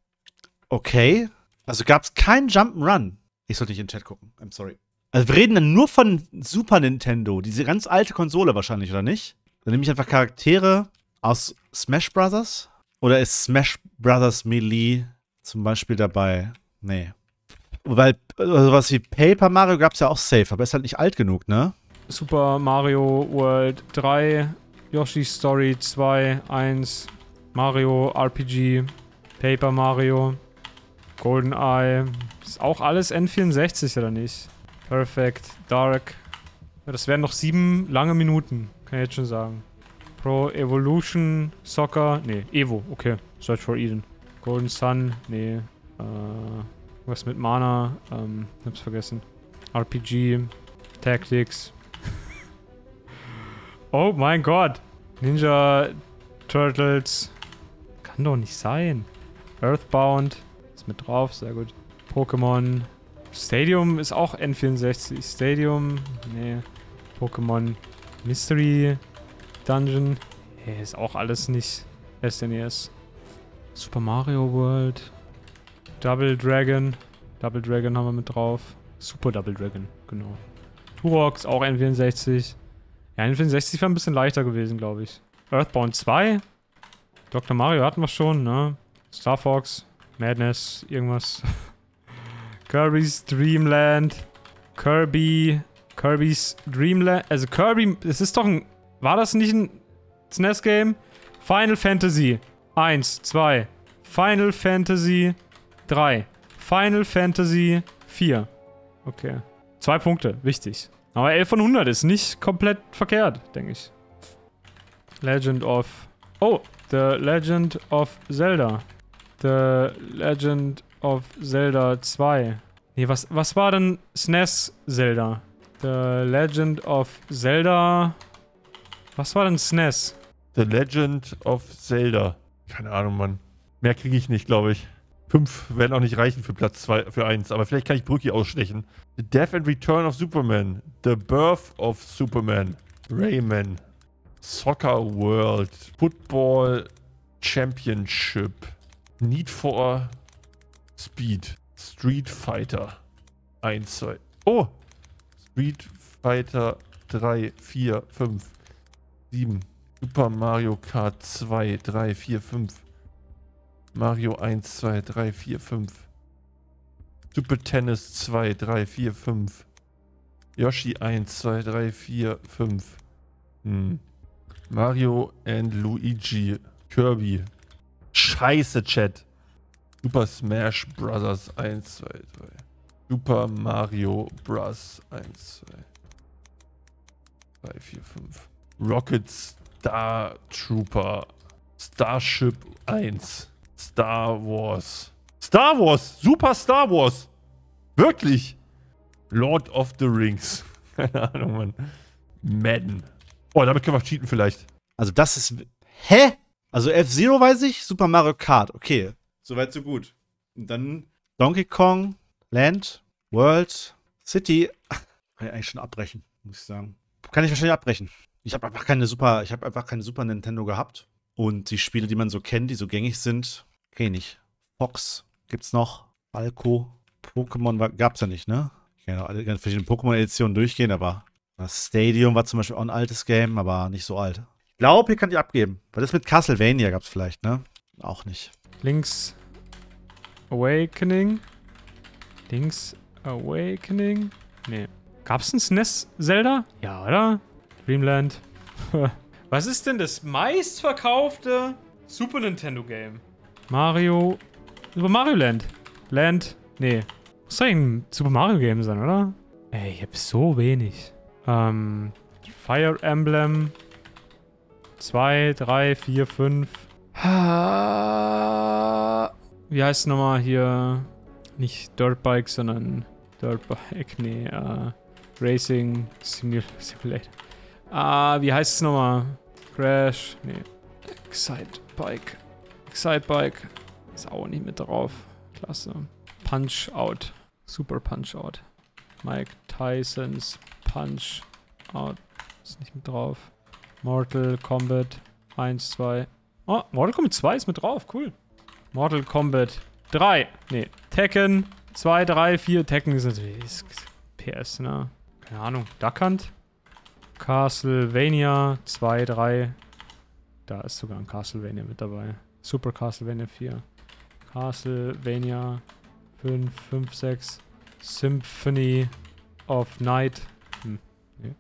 Okay. Also gab es keinen Jump'n'Run. Ich sollte nicht in den Chat gucken. I'm sorry. Also wir reden dann nur von Super Nintendo. Diese ganz alte Konsole wahrscheinlich, oder nicht? Dann nehme ich einfach Charaktere aus Smash Brothers. Oder ist Smash Brothers Melee zum Beispiel dabei? Nee. Weil also sowas wie Paper Mario gab es ja auch safe, aber ist halt nicht alt genug, ne? Super Mario World 3, Yoshi Story 2, 1, Mario RPG, Paper Mario, GoldenEye. Ist auch alles N64 oder nicht? Perfect, Dark. Das wären noch sieben lange Minuten, kann ich jetzt schon sagen. Pro Evolution Soccer, nee, Evo, okay. Search for Eden. Golden Sun, nee. Äh, was mit Mana? Ähm, hab's vergessen. RPG, Tactics. <laughs> oh mein Gott! Ninja Turtles. Kann doch nicht sein. Earthbound ist mit drauf, sehr gut. Pokémon. Stadium ist auch N64. Stadium. Nee. Pokémon Mystery Dungeon. Hey, ist auch alles nicht SNES. E Super Mario World. Double Dragon. Double Dragon haben wir mit drauf. Super Double Dragon, genau. Turox, auch N64. Ja, N64 wäre ein bisschen leichter gewesen, glaube ich. Earthbound 2. Dr. Mario hatten wir schon, ne? Star Fox. Madness. Irgendwas. <laughs> Kirby's Dreamland. Kirby. Kirby's Dreamland. Also Kirby, es ist doch ein... War das nicht ein SNES-Game? Final Fantasy Eins, zwei. Final Fantasy 3. Final Fantasy 4. Okay. Zwei Punkte, wichtig. Aber 11 von 100 ist nicht komplett verkehrt, denke ich. Legend of... Oh, The Legend of Zelda. The Legend of Zelda 2. Nee, was, was war denn SNES e Zelda? The Legend of Zelda... Was war denn SNES? E The Legend of Zelda. Keine Ahnung, Mann. Mehr kriege ich nicht, glaube ich. 5 werden auch nicht reichen für Platz zwei, für eins, aber vielleicht kann ich Brücki ausstechen. The Death and Return of Superman. The Birth of Superman. Rayman. Soccer World. Football Championship. Need for Speed. Street Fighter. 1, 2. Oh! Street Fighter 3, 4, 5, 7. Super Mario Kart 2, 3, 4, 5. Mario 1, 2, 3, 4, 5. Super Tennis 2, 3, 4, 5. Yoshi 1, 2, 3, 4, 5. Hm. Mario and Luigi. Kirby. Scheiße, Chat. Super Smash Brothers 1, 2, 3. Super Mario Bros. 1, 2, 3, 4, 5. Rocket Star Trooper. Starship 1. Star Wars. Star Wars. Super Star Wars. Wirklich. Lord of the Rings. <laughs> Keine Ahnung, Mann. Madden. Oh, damit können wir cheaten vielleicht. Also das ist... Hä? Also F-Zero weiß ich, Super Mario Kart. Okay. Soweit, so gut. Und dann Donkey Kong, Land, World, City. <laughs> Kann ich eigentlich schon abbrechen, muss ich sagen. Kann ich wahrscheinlich abbrechen. Ich habe einfach keine Super, ich habe einfach keine Super Nintendo gehabt. Und die Spiele, die man so kennt, die so gängig sind, Kenne ich. Fox gibt's noch. Falco. Pokémon gab's ja nicht, ne? Ich kann ja alle verschiedene Pokémon-Editionen durchgehen, aber das Stadium war zum Beispiel auch ein altes Game, aber nicht so alt. Ich glaube, hier kann ich abgeben. Weil das mit Castlevania gab's vielleicht, ne? Auch nicht. Links Awakening. Links Awakening. Nee. Gab's ein SNES-Zelda? Ja, oder? Dreamland. <laughs> Was ist denn das meistverkaufte Super Nintendo Game? Mario. Super Mario Land. Land. Nee. Muss doch ein Super Mario Game sein, oder? Ey, ich hab so wenig. Ähm, Fire Emblem. 2, 3, 4, 5. Wie heißt es nochmal hier? Nicht Dirtbike, sondern Dirtbike, nee, uh, Racing Simul <laughs> Simulator. Ah, wie heißt es nochmal? Crash, nee. Excite Bike. Excitebike ist auch nicht mit drauf. Klasse. Punch Out. Super Punch Out. Mike Tysons Punch Out. Ist nicht mit drauf. Mortal Kombat 1, 2. Oh, Mortal Kombat 2 ist mit drauf. Cool. Mortal Kombat 3. Nee, Tekken 2, 3, 4. Tekken ist natürlich PS, ne? Keine Ahnung. Duckhand. Castlevania 2, 3. Da ist sogar ein Castlevania mit dabei. Super Castlevania 4. Castlevania 5, 5, 6. Symphony of Night. Hm, nee.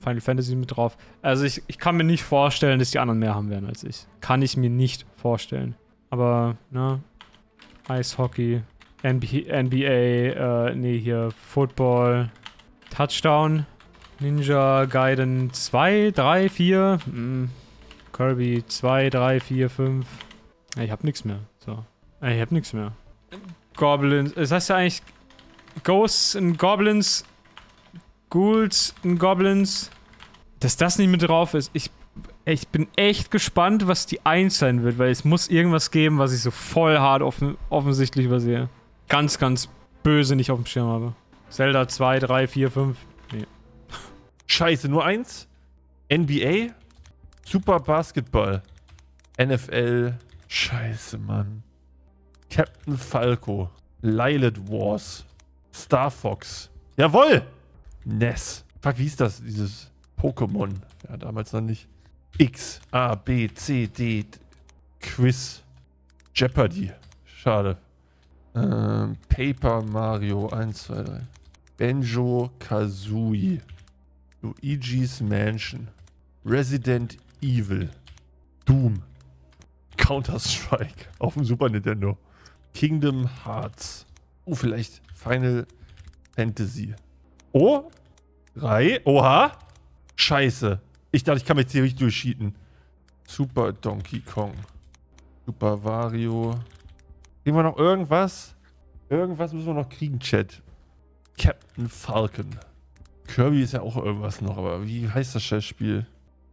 Final Fantasy mit drauf. Also ich, ich kann mir nicht vorstellen, dass die anderen mehr haben werden als ich. Kann ich mir nicht vorstellen. Aber, ne? Eishockey, NBA, NBA äh, nee, hier, Football, Touchdown, Ninja Gaiden 2, 3, 4. Hm. Kirby 2, 3, 4, 5. Ich hab nichts mehr. So. Ich hab nichts mehr. Goblins. das heißt ja eigentlich Ghosts and Goblins. Ghouls and Goblins. Dass das nicht mit drauf ist. Ich, ich bin echt gespannt, was die 1 sein wird, weil es muss irgendwas geben, was ich so voll hart offen, offensichtlich übersehe. Ganz, ganz böse nicht auf dem Schirm habe. Zelda 2, 3, 4, 5. Nee. Scheiße, nur eins? NBA? Super Basketball. NFL. Scheiße, Mann. Captain Falco. Lilith Wars. Star Fox. Jawoll! Ness. Fuck, wie hieß das? Dieses Pokémon. Ja, damals noch nicht. X, A, B, C, D. Quiz. Jeopardy. Schade. Ähm, Paper Mario 1, 2, 3. Benjo Kazooie. Luigi's Mansion. Resident Evil. Doom. Counter-Strike auf dem Super Nintendo. Kingdom Hearts. Oh, vielleicht Final Fantasy. Oh. Drei. Oha. Scheiße. Ich dachte, ich kann mich jetzt hier richtig durchschieten. Super Donkey Kong. Super Wario. Kriegen wir noch irgendwas? Irgendwas müssen wir noch kriegen, Chat. Captain Falcon. Kirby ist ja auch irgendwas noch, aber wie heißt das Scheißspiel?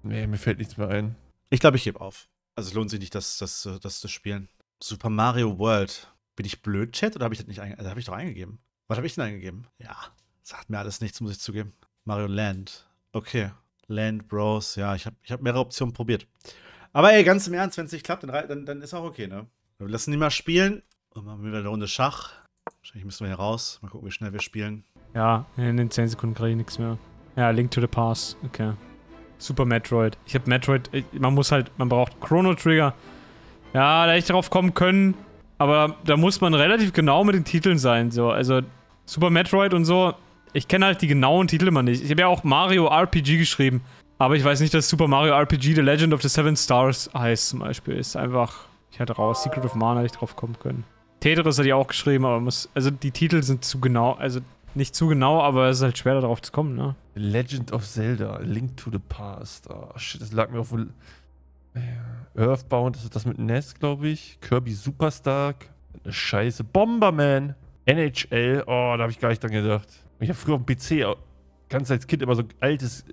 Nee, mir fällt nichts mehr ein. Ich glaube, ich gebe auf. Also es lohnt sich nicht, das, das, das zu spielen. Super Mario World. Bin ich blöd, Chat? Oder habe ich das nicht eingegeben? Also, habe ich doch eingegeben. Was habe ich denn eingegeben? Ja, sagt mir alles nichts, muss ich zugeben. Mario Land. Okay. Land Bros. Ja, ich habe ich hab mehrere Optionen probiert. Aber ey, ganz im Ernst, wenn es nicht klappt, dann, dann, dann ist auch okay, ne? Wir lassen die mal spielen und oh, machen wieder eine Runde Schach. Wahrscheinlich müssen wir hier raus. Mal gucken, wie schnell wir spielen. Ja, in den 10 Sekunden kriege ich nichts mehr. Ja, Link to the Pass. Okay. Super Metroid. Ich habe Metroid, man muss halt, man braucht Chrono Trigger. Ja, da hätte ich drauf kommen können, aber da muss man relativ genau mit den Titeln sein, so. Also, Super Metroid und so, ich kenne halt die genauen Titel immer nicht. Ich habe ja auch Mario RPG geschrieben, aber ich weiß nicht, dass Super Mario RPG The Legend of the Seven Stars heißt zum Beispiel. Ist einfach, ich hatte raus, Secret of Mana hätte ich drauf kommen können. Tetris hat ja auch geschrieben, aber muss, also die Titel sind zu genau, also nicht zu genau, aber es ist halt schwer darauf zu kommen, ne? Legend of Zelda, Link to the Past. Oh shit, das lag mir auf. Earthbound, das ist das mit Ness, glaube ich. Kirby Superstar. Eine Scheiße. Bomberman. NHL. Oh, da habe ich gar nicht dran gedacht. Ich habe früher auf dem PC ganz als Kind immer so altes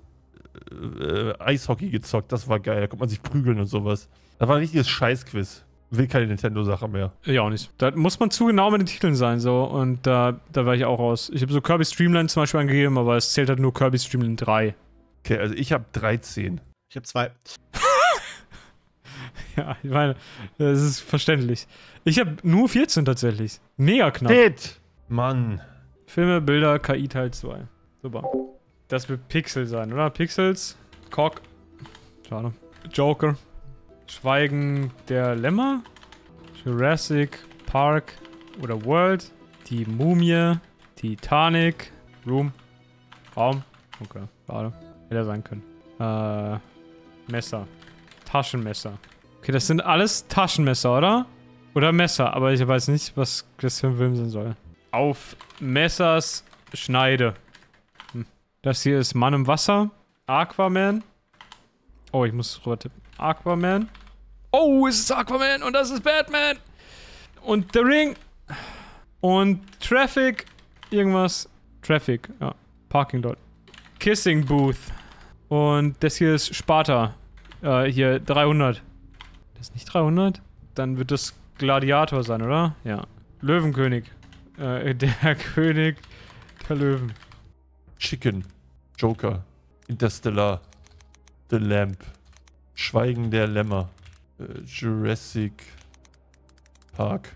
äh, äh, Eishockey gezockt. Das war geil. Da konnte man sich prügeln und sowas. Das war ein richtiges Scheißquiz will keine Nintendo-Sache mehr. Ja, auch nicht. Da muss man zu genau mit den Titeln sein, so. Und da, da war ich auch raus. Ich habe so Kirby Streamland zum Beispiel angegeben, aber es zählt halt nur Kirby Streamland 3. Okay, also ich habe 13. Ich habe zwei. <laughs> ja, ich meine, das ist verständlich. Ich habe nur 14 tatsächlich. Mega knapp. Shit. Mann. Filme, Bilder, KI Teil 2. Super. Das wird Pixel sein, oder? Pixels, Cock, schade. Joker. Schweigen der Lämmer, Jurassic Park oder World, die Mumie, Titanic, Room, Raum, okay, warte, hätte sein können. Äh, Messer, Taschenmesser. Okay, das sind alles Taschenmesser, oder? Oder Messer, aber ich weiß nicht, was das für ein Film sein soll. Auf Messers Schneide. Hm. Das hier ist Mann im Wasser, Aquaman. Oh, ich muss rüber tippen. Aquaman. Oh, es ist Aquaman und das ist Batman. Und The Ring. Und Traffic. Irgendwas. Traffic, ja. Parking Lot. Kissing Booth. Und das hier ist Sparta. Äh, hier 300. Das ist nicht 300? Dann wird das Gladiator sein, oder? Ja. Löwenkönig. Äh, <laughs> der König der Löwen. Chicken. Joker. Interstellar. The Lamp. Schweigen der Lämmer. Äh, Jurassic Park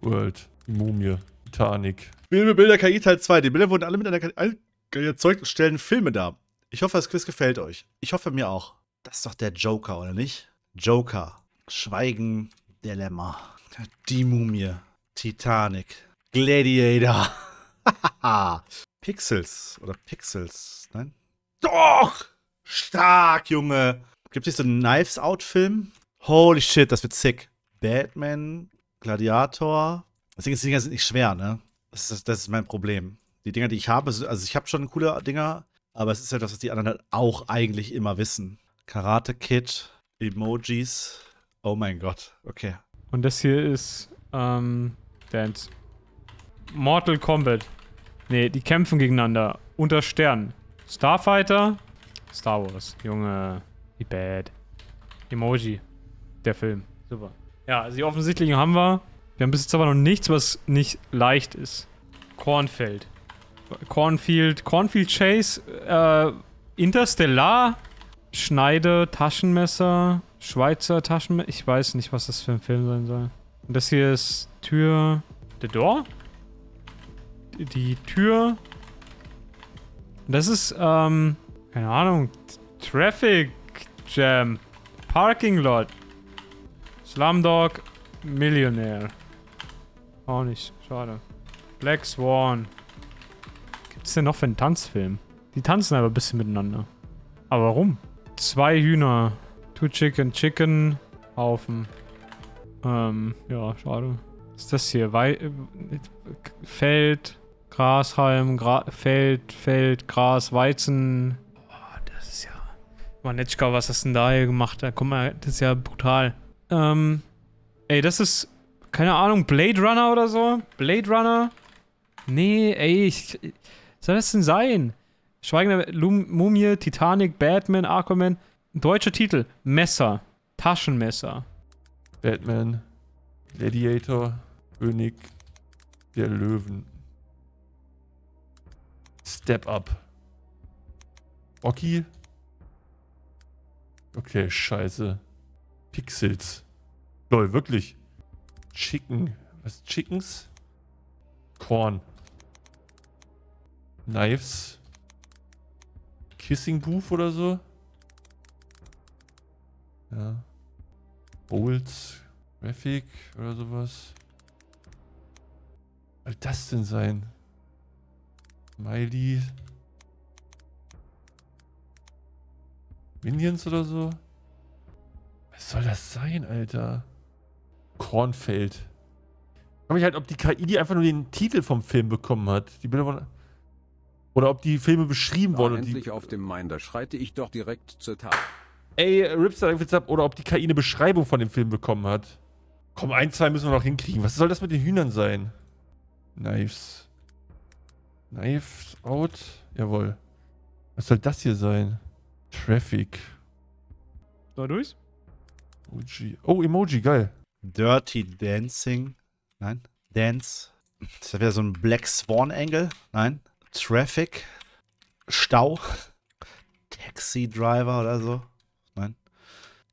World. Die Mumie. Titanic. Filme, Bilder, KI Teil 2. Die Bilder wurden alle mit einer KI erzeugt und stellen Filme dar. Ich hoffe, das Quiz gefällt euch. Ich hoffe mir auch. Das ist doch der Joker, oder nicht? Joker. Schweigen. Dilemma. Die Mumie. Titanic. Gladiator. <laughs> Pixels. Oder Pixels. Nein? Doch! Stark, Junge! Gibt es nicht so einen Knives Out-Film? Holy shit, das wird sick. Batman, Gladiator. Deswegen ist die Dinger sind nicht schwer, ne? Das ist, das ist mein Problem. Die Dinger, die ich habe, also ich habe schon coole Dinger, aber es ist ja halt das, was die anderen halt auch eigentlich immer wissen. Karate Kid, Emojis. Oh mein Gott, okay. Und das hier ist, ähm, Dance. Mortal Kombat. Ne, die kämpfen gegeneinander. Unter Sternen. Starfighter, Star Wars. Junge. Wie bad. Emoji. Der Film. Super. Ja, also die offensichtlichen haben wir. Wir haben bis jetzt aber noch nichts, was nicht leicht ist. Kornfeld. Cornfield, Cornfield Chase, äh, Interstellar, Schneide, Taschenmesser, Schweizer Taschenmesser. Ich weiß nicht, was das für ein Film sein soll. Und das hier ist Tür. The Door? Die Tür. Das ist, ähm, keine Ahnung, Traffic Jam. Parking Lot. Slumdog Millionaire. Auch nicht. Schade. Black Swan. Gibt's denn noch für einen Tanzfilm? Die tanzen aber ein bisschen miteinander. Aber warum? Zwei Hühner. Two Chicken Chicken. Haufen. Ähm, ja, schade. Was ist das hier? Wei äh, Feld, Grashalm, Gra Feld, Feld, Gras, Weizen, Manetschka, was hast du denn da hier gemacht? Da komm mal, das ist ja brutal. Ähm, ey, das ist, keine Ahnung, Blade Runner oder so? Blade Runner? Nee, ey, ich, was soll das denn sein? Schweigende Mumie, Titanic, Batman, Aquaman. Deutscher Titel, Messer, Taschenmesser. Batman, Gladiator, König der Löwen. Step Up. Rocky, Okay, scheiße. Pixels. Lol, wirklich. Chicken. Was? Chickens? Korn. Knives. Kissing Booth oder so. Ja. Bowls. Graphic oder sowas. Was soll das denn sein? Miley. Minions oder so? Was soll das sein, Alter? Kornfeld. Ich frage mich halt, ob die KI die einfach nur den Titel vom Film bekommen hat. Die Bilder von... Oder ob die Filme beschrieben da wurden. Endlich die, auf dem Main, schreite ich doch direkt zur Tat. Ey, Ripstar, ab. Oder ob die KI eine Beschreibung von dem Film bekommen hat. Komm, ein, zwei müssen wir noch hinkriegen. Was soll das mit den Hühnern sein? Knives. Knives out. Jawohl. Was soll das hier sein? Traffic. Da durch? OG. Oh, Emoji, geil. Dirty Dancing. Nein. Dance. Das ist wieder so ein Black Swan Angle. Nein. Traffic. Stau. Taxi Driver oder so. Nein.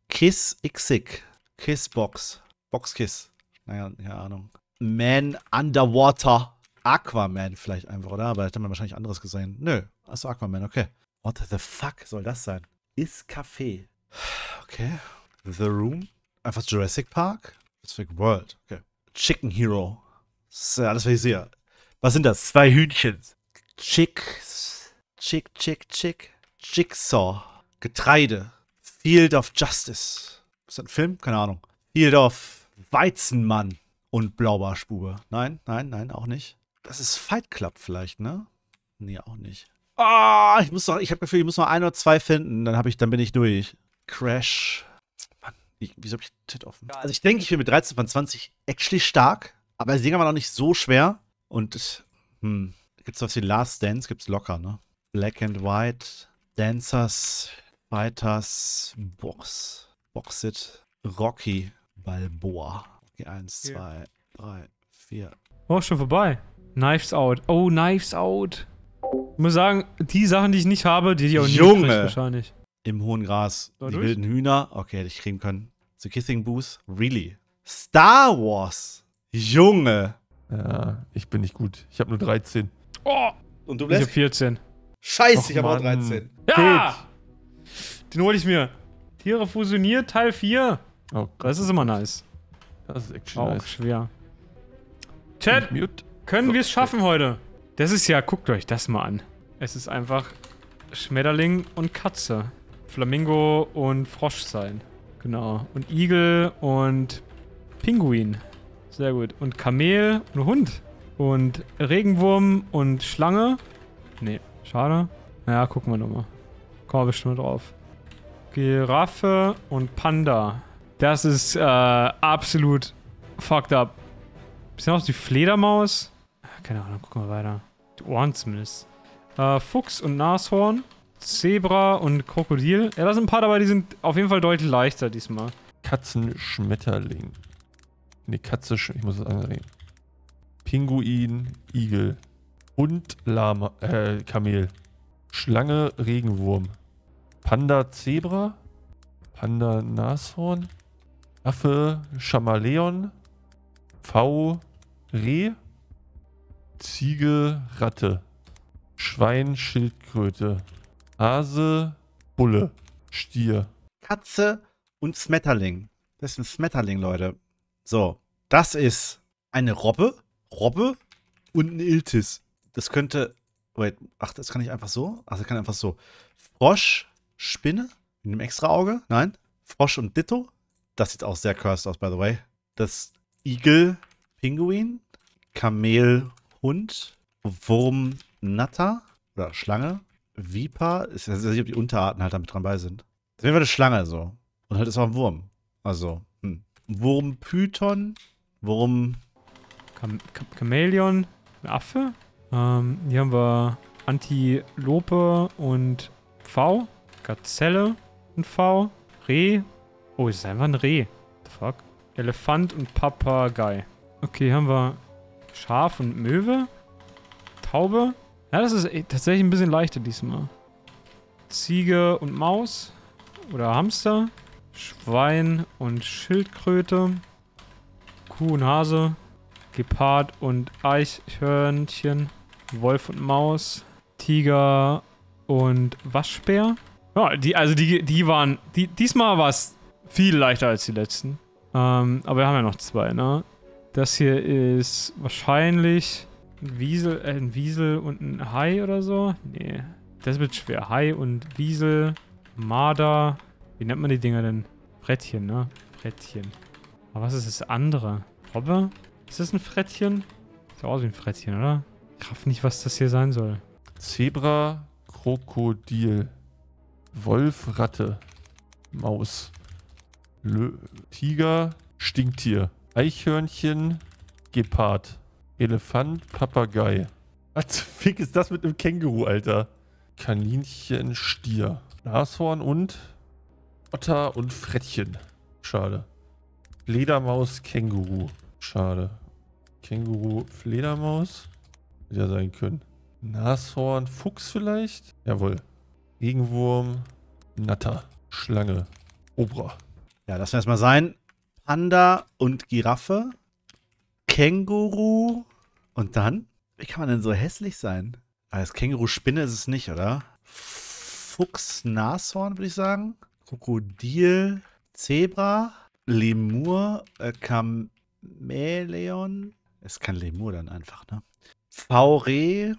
Kiss Xig. Kiss Box. Box Kiss. Naja, keine Ahnung. Man Underwater. Aquaman vielleicht einfach, oder? Aber da hätte man wahrscheinlich anderes gesehen. Nö. Achso, Aquaman, okay. What the fuck soll das sein? Ist Café. Okay. The Room. Einfach Jurassic Park. Jurassic World. Okay. Chicken Hero. Das ist ja alles, was ich sehe. Was sind das? Zwei Hühnchen. Chicks. Chick, chick, chick. Jigsaw. Getreide. Field of Justice. Ist das ein Film? Keine Ahnung. Field of Weizenmann und Blaubarschbube. Nein, nein, nein, auch nicht. Das ist Fight Club vielleicht, ne? Nee, auch nicht. Ah, oh, ich muss noch, ich habe Gefühl, ich muss noch ein oder zwei finden, dann habe ich, dann bin ich durch. Crash. Mann, ich, wieso habe ich Tit offen? Also ich denke, ich bin mit 13 von 20 actually stark, aber das Ding war noch nicht so schwer. Und hm, gibt's was wie Last Dance? Gibt's locker, ne? Black and White, Dancers, Fighters, Box, Boxit, Rocky, Balboa. Okay, eins, zwei, drei, vier. Oh, schon vorbei. Knives Out. Oh, Knives Out. Ich muss sagen, die Sachen, die ich nicht habe, die die auch nicht Junge. nicht wahrscheinlich. Im hohen Gras, War die wilden Hühner, okay, hätte ich kriegen können. The Kissing Booth, really. Star Wars, Junge. Ja, ich bin nicht gut. Ich habe nur 13. Oh! Und du bist? Ich hab 14. Scheiße, Och, ich habe auch 13. Ja! Den hole ich mir. Tiere fusioniert, Teil 4. Oh das ist immer nice. Das ist echt auch nice. schwer. Chat, können wir es schaffen heute? Das ist ja, guckt euch das mal an. Es ist einfach Schmetterling und Katze. Flamingo und Frosch sein. Genau. Und Igel und Pinguin. Sehr gut. Und Kamel und Hund. Und Regenwurm und Schlange. Nee, schade. Naja, gucken wir nochmal. Kommen wir bestimmt drauf. Giraffe und Panda. Das ist äh, absolut fucked up. Bisschen aus die Fledermaus keine Ahnung, gucken wir weiter. Die Ohren zumindest. Äh, Fuchs und Nashorn, Zebra und Krokodil. Ja, da sind ein paar dabei, die sind auf jeden Fall deutlich leichter diesmal. Katzenschmetterling. Ne, Katze, ich muss das anreden. Pinguin, Igel, Hund, Lama, äh, Kamel, Schlange, Regenwurm, Panda, Zebra, Panda, Nashorn, Affe, Schamaleon, V, Reh, Ziege, Ratte. Schwein, Schildkröte. Hase, Bulle. Stier. Katze und Smetterling. Das ist ein Smetterling, Leute. So, das ist eine Robbe, Robbe und ein Iltis. Das könnte, wait, ach, das kann ich einfach so? Ach, das kann einfach so. Frosch, Spinne mit einem extra Auge, nein. Frosch und Ditto. Das sieht auch sehr cursed aus, by the way. Das Igel, Pinguin, Kamel und Wurmnatter oder Schlange, Viper, also ich weiß nicht, ob die Unterarten halt damit dran bei sind. Das wäre eine Schlange so. Und halt ist auch ein Wurm. Also, hm. Wurmpython, Wurm. Cham Chamäleon, ein Affe. Ähm, hier haben wir Antilope und V. Gazelle, und V. Reh. Oh, es ist einfach ein Reh. The fuck? Elefant und Papagei. Okay, hier haben wir Schaf und Möwe. Taube. Ja, das ist äh, tatsächlich ein bisschen leichter diesmal. Ziege und Maus. Oder Hamster. Schwein und Schildkröte. Kuh und Hase. Gepard und Eichhörnchen. Wolf und Maus. Tiger und Waschbär. Ja, die, also die, die waren. Die, diesmal war es viel leichter als die letzten. Ähm, aber wir haben ja noch zwei, ne? Das hier ist wahrscheinlich ein Wiesel, äh, ein Wiesel und ein Hai oder so. Nee, das wird schwer. Hai und Wiesel, Marder. Wie nennt man die Dinger denn? Brettchen, ne? Brettchen. Aber was ist das andere? Robbe? Ist das ein Frettchen? Sieht aus wie ein Frettchen, oder? Ich raff nicht, was das hier sein soll. Zebra, Krokodil, Wolf, Ratte, Maus, Lö Tiger, Stinktier. Eichhörnchen, Gepard, Elefant, Papagei. Was fick ist das mit einem Känguru, Alter? Kaninchen, Stier, Nashorn und Otter und Frettchen. Schade. Fledermaus, Känguru. Schade. Känguru, Fledermaus. Hätte ja sein können. Nashorn, Fuchs vielleicht? Jawohl. Regenwurm, Natter, Schlange, Obra. Ja, lassen wir es mal sein. Panda und Giraffe, Känguru und dann? Wie kann man denn so hässlich sein? Ah, als Känguru-Spinne ist es nicht, oder? Fuchs, Nashorn, würde ich sagen. Krokodil, Zebra, Lemur, äh, Chamäleon. Ist kein Lemur dann einfach, ne? Fauré,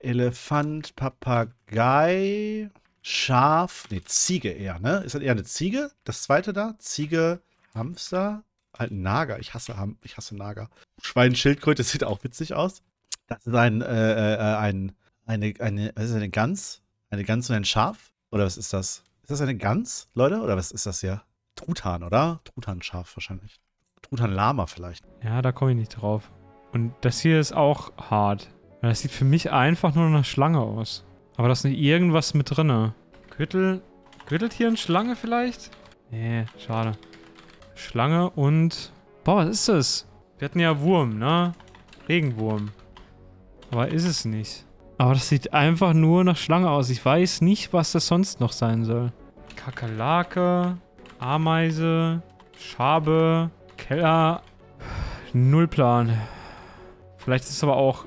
Elefant, Papagei, Schaf, ne, Ziege eher, ne? Ist das eher eine Ziege? Das zweite da? Ziege, Hamster? Halt Nager. Ich hasse Ham ich hasse Nager. Schweinschildkröte <laughs> sieht auch witzig aus. Das ist ein, äh, äh, äh ein, eine, eine, was ist eine Gans? Eine Gans und ein Schaf? Oder was ist das? Ist das eine Gans, Leute? Oder was ist das hier? Truthahn, oder? Truthahnschaf wahrscheinlich. Truthahnlama vielleicht. Ja, da komme ich nicht drauf. Und das hier ist auch hart. Das sieht für mich einfach nur nach Schlange aus. Aber da ist nicht irgendwas mit drinne. Gürtel, Gürteltieren, Schlange vielleicht? Nee, schade. Schlange und... Boah, was ist das? Wir hatten ja Wurm, ne? Regenwurm. Aber ist es nicht. Aber das sieht einfach nur nach Schlange aus. Ich weiß nicht, was das sonst noch sein soll. Kakerlake, Ameise, Schabe, Keller. Null Plan. Vielleicht ist es aber auch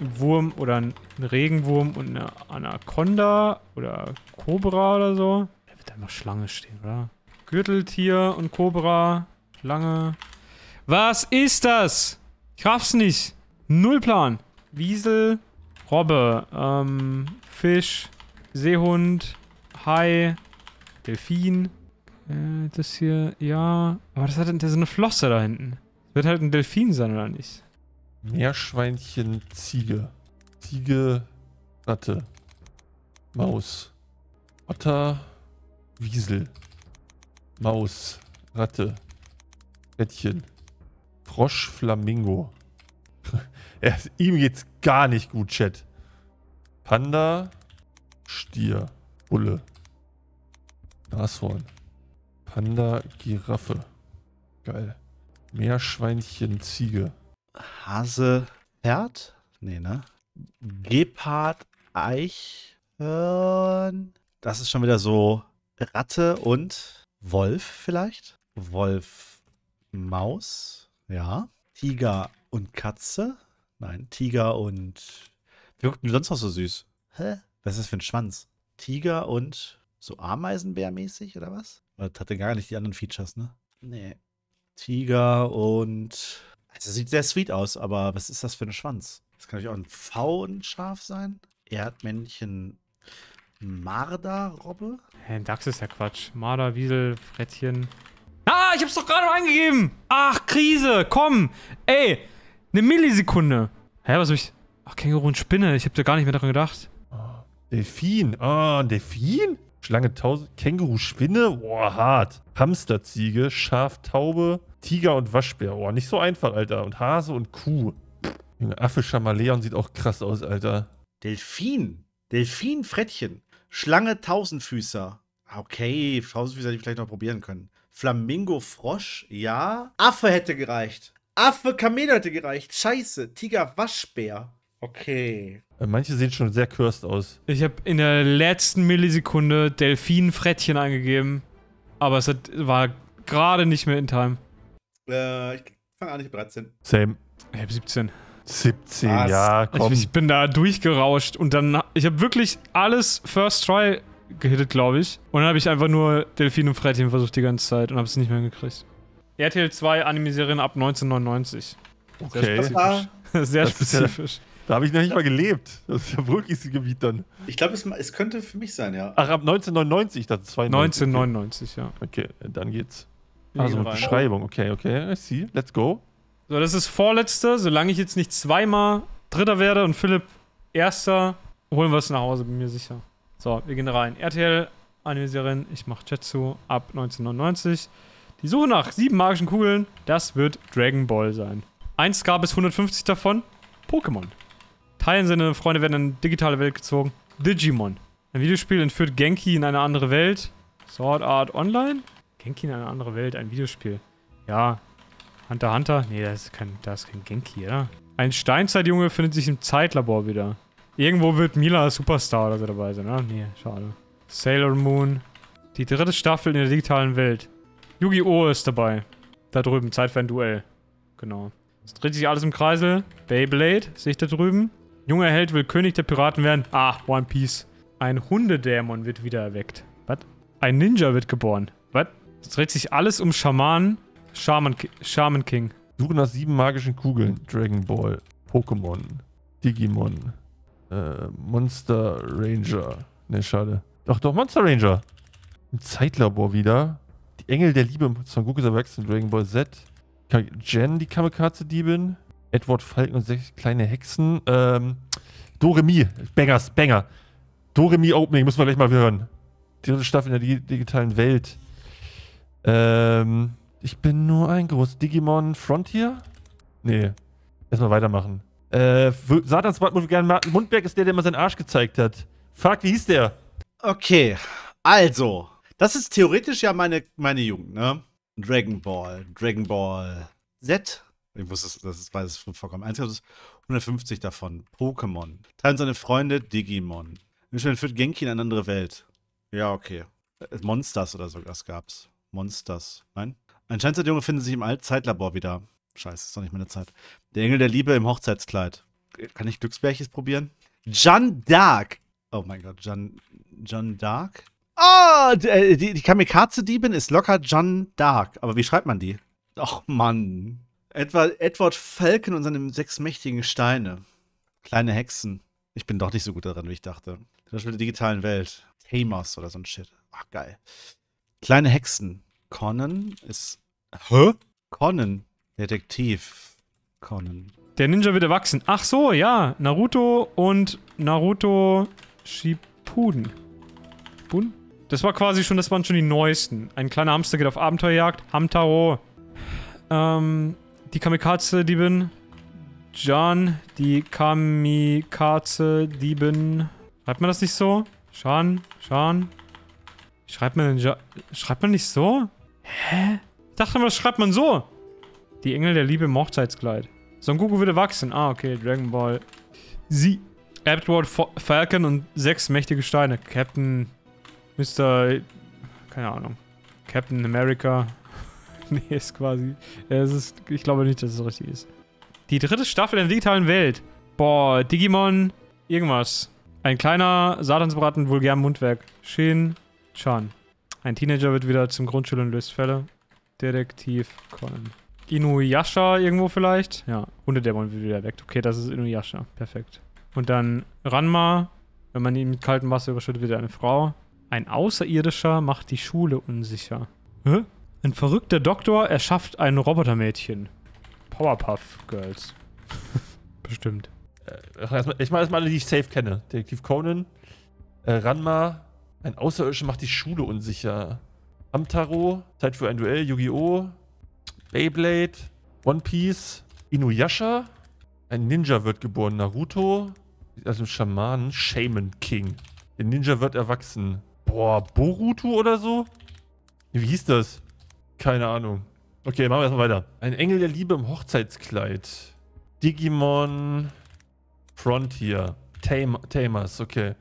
ein Wurm oder ein Regenwurm und eine Anaconda oder Cobra oder so. Da wird einfach Schlange stehen, oder? Gürteltier und Cobra. Schlange. Was ist das? Ich raff's nicht. Null Plan. Wiesel, Robbe, ähm, Fisch, Seehund, Hai, Delfin. Äh, das hier, ja. Aber das hat das so eine Flosse da hinten. Wird halt ein Delfin sein, oder nicht? Meerschweinchen, Ziege. Ziege, Ratte. Maus. Otter, Wiesel. Maus, Ratte, Rädchen, Frosch, Flamingo. ja, <laughs> ihm geht's gar nicht gut, Chat. Panda, Stier, Bulle, Nashorn, Panda, Giraffe. Geil. Meerschweinchen, Ziege. Hase, Pferd? Nee, ne? Gepard, Eichhörn. Das ist schon wieder so Ratte und Wolf vielleicht? Wolf, Maus, ja. Tiger und Katze? Nein, Tiger und. Wie guckt denn sonst noch so süß? Hä? Was ist das für ein Schwanz? Tiger und so Ameisenbär-mäßig oder was? Das hatte gar nicht die anderen Features, ne? Nee. Tiger und. Also sieht sehr sweet aus, aber was ist das für ein Schwanz? Das kann natürlich auch ein V und Schaf sein. Erdmännchen Marder-Robbe? Hä, ein Dachs ist ja Quatsch. Marder, Wiesel, Frettchen. Ah, ich hab's doch gerade eingegeben. Ach, Krise, komm. Ey, eine Millisekunde. Hä, was hab ich... Ach, Känguru und Spinne. Ich hab da gar nicht mehr daran gedacht. Ah, Delfin. Ah, Oh, Delfin? Schlange, Tausend... Känguru, Spinne? Boah, hart. Hamsterziege, Schaf, Taube, Tiger und Waschbär. Boah, nicht so einfach, Alter. Und Hase und Kuh. Junge, Affe, Schamaleon sieht auch krass aus, Alter. Delfin. Delfin, Frettchen. Schlange Tausendfüßer. Ah, okay, Tausendfüßer hätte ich vielleicht noch probieren können. Flamingo Frosch, ja. Affe hätte gereicht. Affe Kamel hätte gereicht. Scheiße. Tiger Waschbär. Okay. Äh, manche sehen schon sehr cursed aus. Ich habe in der letzten Millisekunde Delfin-Frettchen eingegeben. Aber es hat, war gerade nicht mehr in Time. Äh, ich fange an, ich habe 13. Same. Ich habe 17. 17, Was? ja, komm. Ich, ich, bin da durchgerauscht und dann, ich habe wirklich alles First Try gehittet, glaube ich. Und dann habe ich einfach nur Delfin und Freithemen versucht die ganze Zeit und habe es nicht mehr gekriegt. RTL 2 Anime-Serien ab 1999. Okay. Sehr spezifisch. Sehr spezifisch. Da habe ich noch nicht mal gelebt. Das ist ja wirklich das Gebiet dann. Ich glaube, es, es, könnte für mich sein, ja. Ach, ab 1999, das ist 92. 1999, ja. Okay, dann geht's. Also mit Beschreibung, okay, okay, I see, let's go. So, das ist Vorletzte. Solange ich jetzt nicht zweimal Dritter werde und Philipp Erster, holen wir es nach Hause, bin mir sicher. So, wir gehen rein. RTL, Anime-Serien, ich mache Jetsu ab 1999. Die Suche nach sieben magischen Kugeln, das wird Dragon Ball sein. Eins gab es 150 davon, Pokémon. Teilen seine Freunde werden in eine digitale Welt gezogen. Digimon. Ein Videospiel entführt Genki in eine andere Welt. Sword Art Online? Genki in eine andere Welt, ein Videospiel. Ja, Hunter, Hunter? Nee, da ist kein, da ist kein Genki, oder? Ein Steinzeitjunge findet sich im Zeitlabor wieder. Irgendwo wird Mila Superstar oder so dabei sein, oder? Nee, schade. Sailor Moon. Die dritte Staffel in der digitalen Welt. Yu-Gi-Oh! ist dabei. Da drüben, Zeit für ein Duell. Genau. Es dreht sich alles im Kreisel. Beyblade, sehe ich da drüben. Junger Held will König der Piraten werden. Ah, One Piece. Ein Hundedämon wird wieder erweckt. Was? Ein Ninja wird geboren. Was? Es dreht sich alles um Schamanen Shaman, Shaman King. Suche nach sieben magischen Kugeln. Dragon Ball, Pokémon, Digimon, äh, Monster Ranger. Ne, schade. Doch, doch, Monster Ranger. Im Zeitlabor wieder. Die Engel der Liebe im Son erwachsen. Dragon Ball Z. Jen, die Kamikaze-Diebin. Edward Falken und sechs kleine Hexen. Ähm, Doremi. Bangers, Banger. Doremi Opening, müssen wir gleich mal hören. Die dritte Staffel in der digitalen Welt. Ähm, ich bin nur ein groß Digimon Frontier? Nee. Erstmal weitermachen. Äh, Satans Martin Mundberg ist der, der mal seinen Arsch gezeigt hat. Fuck, wie hieß der? Okay, also. Das ist theoretisch ja meine, meine Jugend, ne? Dragon Ball, Dragon Ball Z. Ich wusste, das ist, weil es vorkommt. Eins ist 150 davon. Pokémon. Teilen seine Freunde Digimon. Michelin führt Genki in eine andere Welt. Ja, okay. Äh, Monsters oder so, das gab's. Monsters. Nein? Ein Scheinzeitjunge Junge findet sich im Zeitlabor wieder. Scheiße, ist doch nicht meine Zeit. Der Engel der Liebe im Hochzeitskleid. Kann ich Glücksbärches probieren? John Dark. Oh mein Gott, John, John Dark? Ah, oh, die, die Kamikaze-Diebin ist locker John Dark. Aber wie schreibt man die? Ach Mann. Etwa Edward Falcon und seine sechs mächtigen Steine. Kleine Hexen. Ich bin doch nicht so gut daran, wie ich dachte. Zum Beispiel der digitalen Welt. Tamers oder so ein Shit. Ach, geil. Kleine Hexen. Conan ist. Hä? Conan. Detektiv. Conan. Der Ninja wird erwachsen. Ach so, ja. Naruto und Naruto Shippuden. Bun? Das war quasi schon, das waren schon die neuesten. Ein kleiner Hamster geht auf Abenteuerjagd. Hamtaro. Ähm, die kamikaze dieben Jan, die kamikaze dieben Schreibt man das nicht so? Shan, Shan. Schreibt man denn Jan? Schreibt man nicht so? Hä? Ich dachte mal, das schreibt man so. Die Engel der Liebe im Hochzeitskleid. Son Goku würde wachsen. Ah, okay, Dragon Ball. Sie. Edward Falcon und sechs mächtige Steine. Captain. Mr. Keine Ahnung. Captain America. <laughs> nee, ist quasi. Es ist, ich glaube nicht, dass es richtig ist. Die dritte Staffel der digitalen Welt. Boah, Digimon. Irgendwas. Ein kleiner Satansbraten, vulgär Mundwerk. Shin Chan. Ein Teenager wird wieder zum Grundschul und löst Fälle. Detektiv Conan. Inuyasha irgendwo vielleicht? Ja, Hundedämon wird wieder erweckt. Okay, das ist Inuyasha. Perfekt. Und dann Ranma. Wenn man ihn mit kaltem Wasser überschüttet, wird er eine Frau. Ein Außerirdischer macht die Schule unsicher. Hä? Ein verrückter Doktor erschafft ein Robotermädchen. Powerpuff Girls. <laughs> Bestimmt. Äh, ich meine erstmal alle, die ich safe kenne. Detektiv Conan, äh, Ranma, ein Außerirdischer macht die Schule unsicher. Amtaro, Zeit für ein Duell, Yu-Gi-Oh! Beyblade, One Piece, Inuyasha. Ein Ninja wird geboren, Naruto. Also ein Schamanen, Shaman King. Der Ninja wird erwachsen. Boah, Boruto oder so? Wie hieß das? Keine Ahnung. Okay, machen wir erstmal weiter. Ein Engel der Liebe im Hochzeitskleid. Digimon Frontier. Tam Tamers, okay.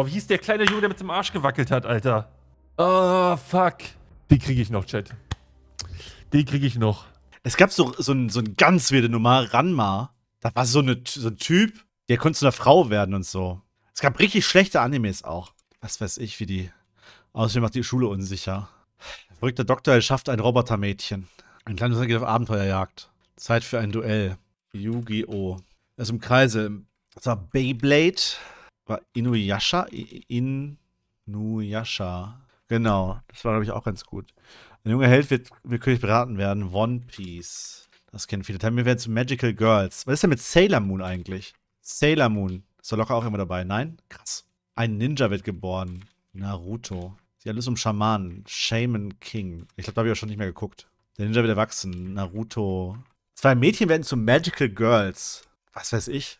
Oh, wie hieß der kleine Junge, der mit dem Arsch gewackelt hat, Alter? Oh, fuck. Die kriege ich noch, Chat. Die kriege ich noch. Es gab so, so, ein, so eine ganz wilde Nummer, Ranma. Da war so, eine, so ein Typ, der konnte zu einer Frau werden und so. Es gab richtig schlechte Animes auch. Was weiß ich, wie die. Außerdem macht die Schule unsicher. Verrückter Doktor erschafft ein Robotermädchen. Ein kleines geht auf Abenteuerjagd. Zeit für ein Duell. Yu-Gi-Oh! ist im Kreise. Das war Beyblade war Inuyasha? Inuyasha. Genau, das war, glaube ich, auch ganz gut. Ein junger Held wird willkürlich beraten werden. One Piece. Das kennen viele. wir werden zu Magical Girls. Was ist denn mit Sailor Moon eigentlich? Sailor Moon. Ist doch locker auch immer dabei. Nein? Krass. Ein Ninja wird geboren. Naruto. Sie alles um Schamanen. Shaman King. Ich glaube, da habe ich auch schon nicht mehr geguckt. Der Ninja wird erwachsen. Naruto. Zwei Mädchen werden zu Magical Girls. Was weiß ich?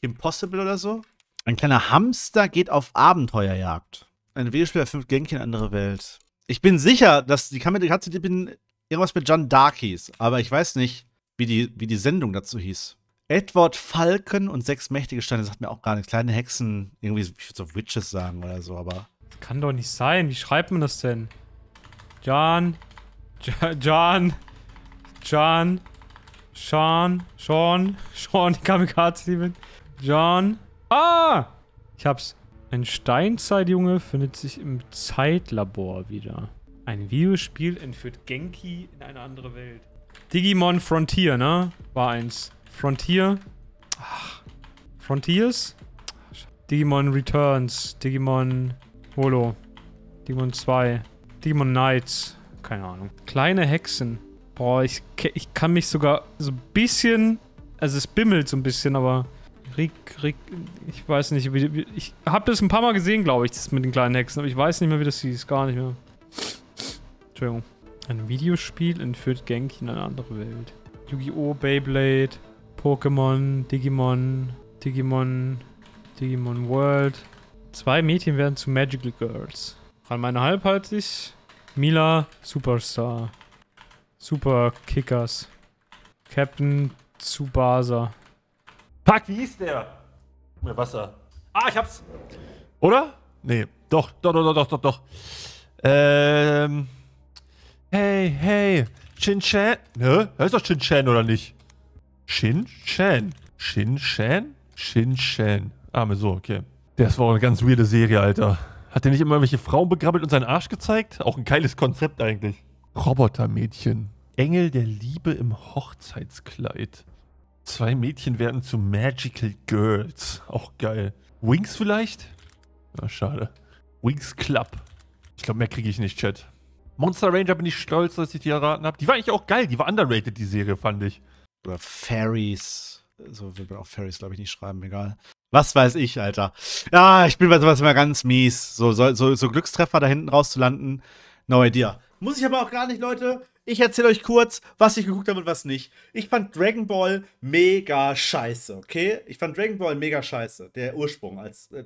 Impossible oder so? Ein kleiner Hamster geht auf Abenteuerjagd. Ein Videospiel erfüllt Genkin andere Welt. Ich bin sicher, dass die Kamera hat irgendwas mit John Dark hieß, aber ich weiß nicht, wie die, wie die Sendung dazu hieß. Edward Falken und sechs mächtige Steine das sagt mir auch gar nichts. Kleine Hexen, irgendwie, ich würde so Witches sagen oder so, aber. Kann doch nicht sein. Wie schreibt man das denn? John. John. John. Sean. Sean. Sean, die Kamikaze-Lieben. John. Ah! Ich hab's. Ein Steinzeitjunge findet sich im Zeitlabor wieder. Ein Videospiel entführt Genki in eine andere Welt. Digimon Frontier, ne? War eins. Frontier. Ach. Frontiers? Digimon Returns. Digimon Holo. Digimon 2. Digimon Knights. Keine Ahnung. Kleine Hexen. Boah, ich, ich kann mich sogar so ein bisschen... Also es bimmelt so ein bisschen, aber Rick, Rick, ich weiß nicht, wie, wie, ich habe das ein paar Mal gesehen, glaube ich, das mit den kleinen Hexen, aber ich weiß nicht mehr, wie das hieß, gar nicht mehr. Entschuldigung. Ein Videospiel entführt Genki in eine andere Welt. Yu-Gi-Oh! Beyblade, Pokémon, Digimon, Digimon, Digimon World. Zwei Mädchen werden zu Magical Girls. Meine halbhaltig. Mila, Superstar. Super Kickers. Captain Tsubasa. Fuck, wie hieß der? Mehr Wasser. Ah, ich hab's. Oder? Nee, doch, doch, doch, doch, doch, doch. Ähm. Hey, hey. Shin Chan. Ne? Heißt doch Shin Chan oder nicht? Shin Chan. Shin Chan? Shin Chan. Ah, so, okay. Das war auch eine ganz weirde Serie, Alter. Hat der nicht immer welche Frauen begrabbelt und seinen Arsch gezeigt? Auch ein geiles Konzept eigentlich. Robotermädchen. Engel der Liebe im Hochzeitskleid. Zwei Mädchen werden zu Magical Girls. Auch geil. Wings vielleicht? Na, ah, schade. Wings Club. Ich glaube, mehr kriege ich nicht, Chat. Monster Ranger bin ich stolz, dass ich die erraten habe. Die war eigentlich auch geil. Die war underrated, die Serie, fand ich. Oder Fairies. So will man auch Fairies, glaube ich, nicht schreiben. Egal. Was weiß ich, Alter. Ja, ich bin bei sowas immer ganz mies. So, so, so, so Glückstreffer da hinten rauszulanden. No idea. Muss ich aber auch gar nicht, Leute. Ich erzähle euch kurz, was ich geguckt habe und was nicht. Ich fand Dragon Ball mega scheiße, okay? Ich fand Dragon Ball mega scheiße, der Ursprung, als äh,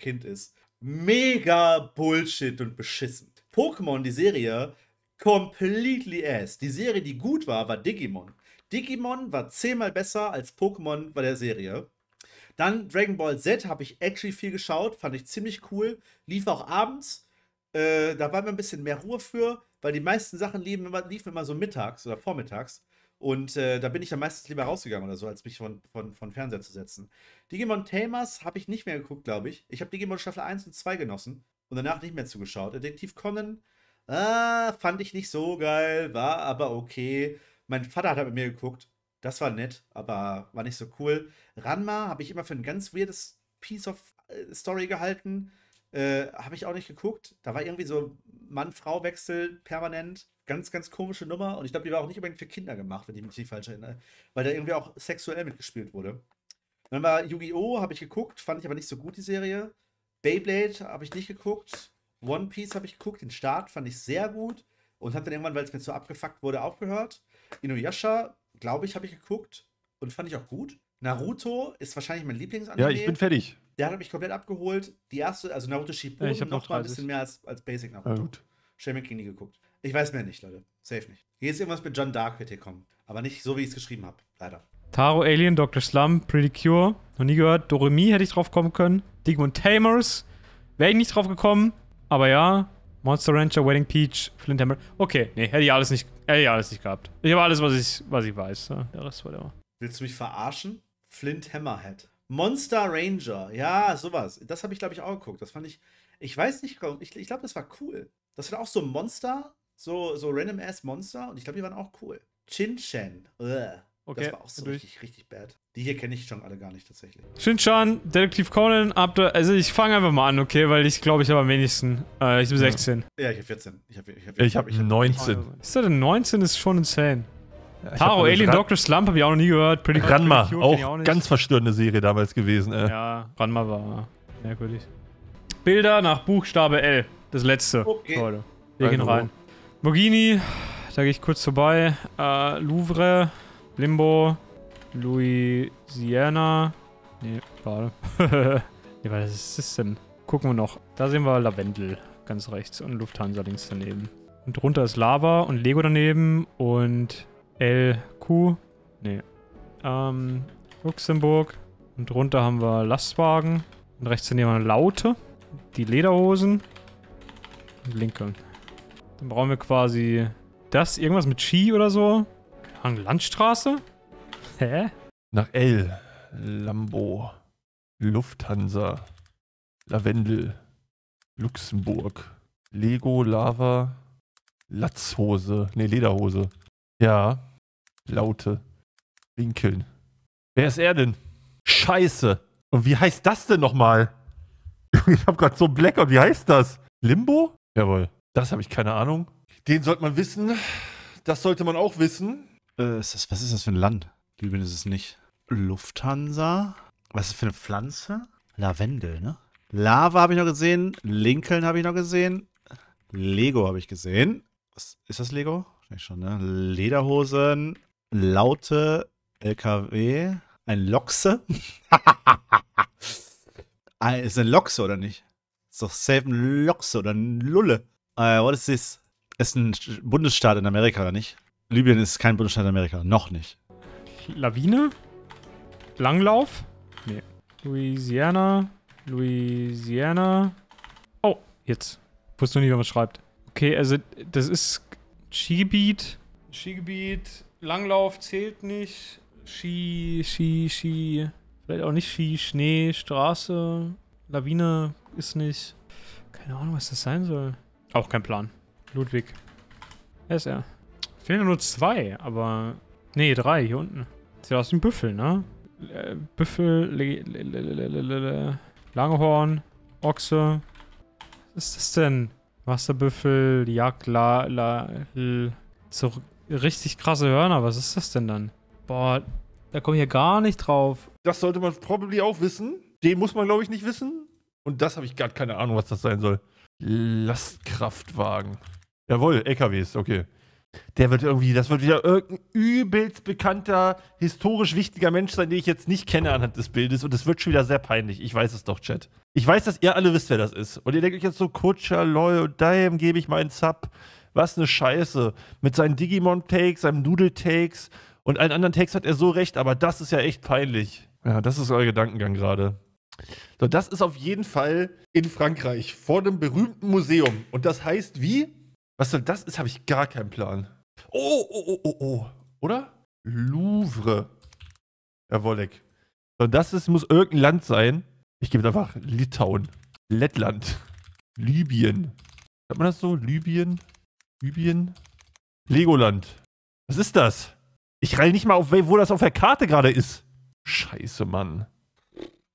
Kind ist. Mega Bullshit und beschissen. Pokémon, die Serie, completely ass. Die Serie, die gut war, war Digimon. Digimon war zehnmal besser als Pokémon bei der Serie. Dann Dragon Ball Z habe ich actually viel geschaut, fand ich ziemlich cool. Lief auch abends. Äh, da war mir ein bisschen mehr Ruhe für weil die meisten Sachen liefen immer, liefen immer so mittags oder vormittags. Und äh, da bin ich dann meistens lieber rausgegangen oder so, als mich von, von, von Fernseher zu setzen. Digimon Tamers habe ich nicht mehr geguckt, glaube ich. Ich habe Digimon Staffel 1 und 2 genossen und danach nicht mehr zugeschaut. Detektiv Conan ah, fand ich nicht so geil, war aber okay. Mein Vater hat halt mit mir geguckt. Das war nett, aber war nicht so cool. Ranma habe ich immer für ein ganz weirdes Piece of äh, Story gehalten. Äh, habe ich auch nicht geguckt. Da war irgendwie so Mann-Frau-Wechsel permanent. Ganz, ganz komische Nummer. Und ich glaube, die war auch nicht unbedingt für Kinder gemacht, wenn ich mich nicht falsch erinnere. Weil da irgendwie auch sexuell mitgespielt wurde. Dann war Yu-Gi-Oh! habe ich geguckt, fand ich aber nicht so gut, die Serie. Beyblade habe ich nicht geguckt. One Piece habe ich geguckt, den Start fand ich sehr gut. Und habe dann irgendwann, weil es mir zu abgefuckt wurde, aufgehört. Inuyasha, glaube ich, habe ich geguckt und fand ich auch gut. Naruto ist wahrscheinlich mein Lieblingsanime. Ja, ich bin fertig der hat mich komplett abgeholt. Die erste, also Naruto Shippuden, ja, ich noch, noch mal ein bisschen mehr als, als Basic Naruto. Ja, gut. Shaman King nie geguckt. Ich weiß mehr nicht, Leute. Safe nicht. Hier ist irgendwas mit John Dark wird hier kommen. Aber nicht so, wie ich es geschrieben habe. Leider. Taro Alien, Dr. Slum, Pretty Cure. Noch nie gehört. Doremi hätte ich drauf kommen können. Digimon Tamers. Wäre ich nicht drauf gekommen. Aber ja. Monster Rancher, Wedding Peach, Flint Hammer. Okay, nee, hätte ich alles nicht, hätte ich alles nicht gehabt. Ich habe alles, was ich, was ich weiß. Ja, der Rest war der. Willst du mich verarschen? Flint Hammerhead. Monster Ranger, ja, sowas. Das habe ich, glaube ich, auch geguckt. Das fand ich, ich weiß nicht, genau, ich, ich glaube, das war cool. Das war auch so Monster, so, so random-ass Monster und ich glaube, die waren auch cool. Chin-Chan, Okay, das war auch so richtig, richtig bad. Die hier kenne ich schon alle gar nicht tatsächlich. Shin-Chan, Detektiv Conan, Abde also ich fange einfach mal an, okay, weil ich glaube, ich habe am wenigsten. Äh, ich bin 16. Ja, ja ich habe 14. Ich habe ich hab, ich hab, ich hab, ich hab 19. Ist das denn 19 ist schon insane. Taro, Alien Ran Doctor Slump habe ich auch noch nie gehört. Pretty Ranma, Cure, auch, auch ganz verstörende Serie damals gewesen. Äh. Ja, Ranma war merkwürdig. Bilder nach Buchstabe L. Das letzte. Okay. Leute, wir gehen rein. Mogini, da gehe ich kurz vorbei. Äh, Louvre, Limbo, Louisiana. Nee, warte. <laughs> nee, was ist das denn? Gucken wir noch. Da sehen wir Lavendel ganz rechts und Lufthansa links daneben. Und drunter ist Lava und Lego daneben und LQ. Nee. Ähm, Luxemburg. Und drunter haben wir Lastwagen. Und rechts daneben haben wir Laute. Die Lederhosen. Und Lincoln. Dann brauchen wir quasi das. Irgendwas mit Ski oder so. Keine Landstraße? Hä? Nach L. Lambo. Lufthansa. Lavendel. Luxemburg. Lego, Lava. Latzhose. Ne, Lederhose. Ja. Laute. Winkeln. Wer ist er denn? Scheiße. Und wie heißt das denn nochmal? <laughs> Ich hab grad so einen Blackout. Wie heißt das? Limbo? Jawohl. Das habe ich keine Ahnung. Den sollte man wissen. Das sollte man auch wissen. Äh, ist das, was ist das für ein Land? Libyen ist es nicht. Lufthansa? Was ist das für eine Pflanze? Lavendel, ne? Lava habe ich noch gesehen. Lincoln habe ich noch gesehen. Lego habe ich gesehen. Was ist das Lego? schon, ne? Lederhosen, Laute, LKW, ein Lochse. ah, <laughs> ist ein Lochse oder nicht? Ist doch safe ein Lochse oder ein Lulle. Uh, what is this? Ist ein Bundesstaat in Amerika oder nicht? Libyen ist kein Bundesstaat in Amerika. Noch nicht. Lawine? Langlauf? Nee. Louisiana. Louisiana. Oh, jetzt. Ich wusste nur nicht, wie man schreibt. Okay, also das ist Skigebiet. Skigebiet, Langlauf zählt nicht. Ski, Ski, Ski. Vielleicht auch nicht Ski, Schnee, Straße, Lawine ist nicht. Keine Ahnung, was das sein soll. Auch kein Plan. Ludwig. Er ist er. Fehlen nur zwei, aber. Nee, drei hier unten. Sieht aus wie ein Büffel, ne? Büffel, Langehorn, Ochse. Was ist das denn? Wasserbüffel, Jagd, la, la, l, so richtig krasse Hörner. Was ist das denn dann? Boah, da komme ich ja gar nicht drauf. Das sollte man probably auch wissen. Den muss man, glaube ich, nicht wissen. Und das habe ich gar keine Ahnung, was das sein soll. Lastkraftwagen. Jawohl, LKWs, okay. Der wird irgendwie, das wird wieder irgendein übelst bekannter, historisch wichtiger Mensch sein, den ich jetzt nicht kenne anhand des Bildes. Und es wird schon wieder sehr peinlich. Ich weiß es doch, Chat. Ich weiß, dass ihr alle wisst, wer das ist. Und ihr denkt euch jetzt so, Kutscher, lol, und daheim gebe ich meinen Sub. Was eine Scheiße. Mit seinen Digimon-Takes, seinem Nudel-Takes und allen anderen Takes hat er so recht, aber das ist ja echt peinlich. Ja, das ist euer Gedankengang gerade. So, das ist auf jeden Fall in Frankreich, vor einem berühmten Museum. Und das heißt wie? Was soll das ist, habe ich gar keinen Plan. Oh, oh, oh, oh, oh. Oder? Louvre. Herr Wolleck. So, das ist, muss irgendein Land sein. Ich gebe einfach Litauen, Lettland, Libyen. Hat man das so? Libyen? Libyen? Legoland. Was ist das? Ich reile nicht mal auf, wo das auf der Karte gerade ist. Scheiße, Mann.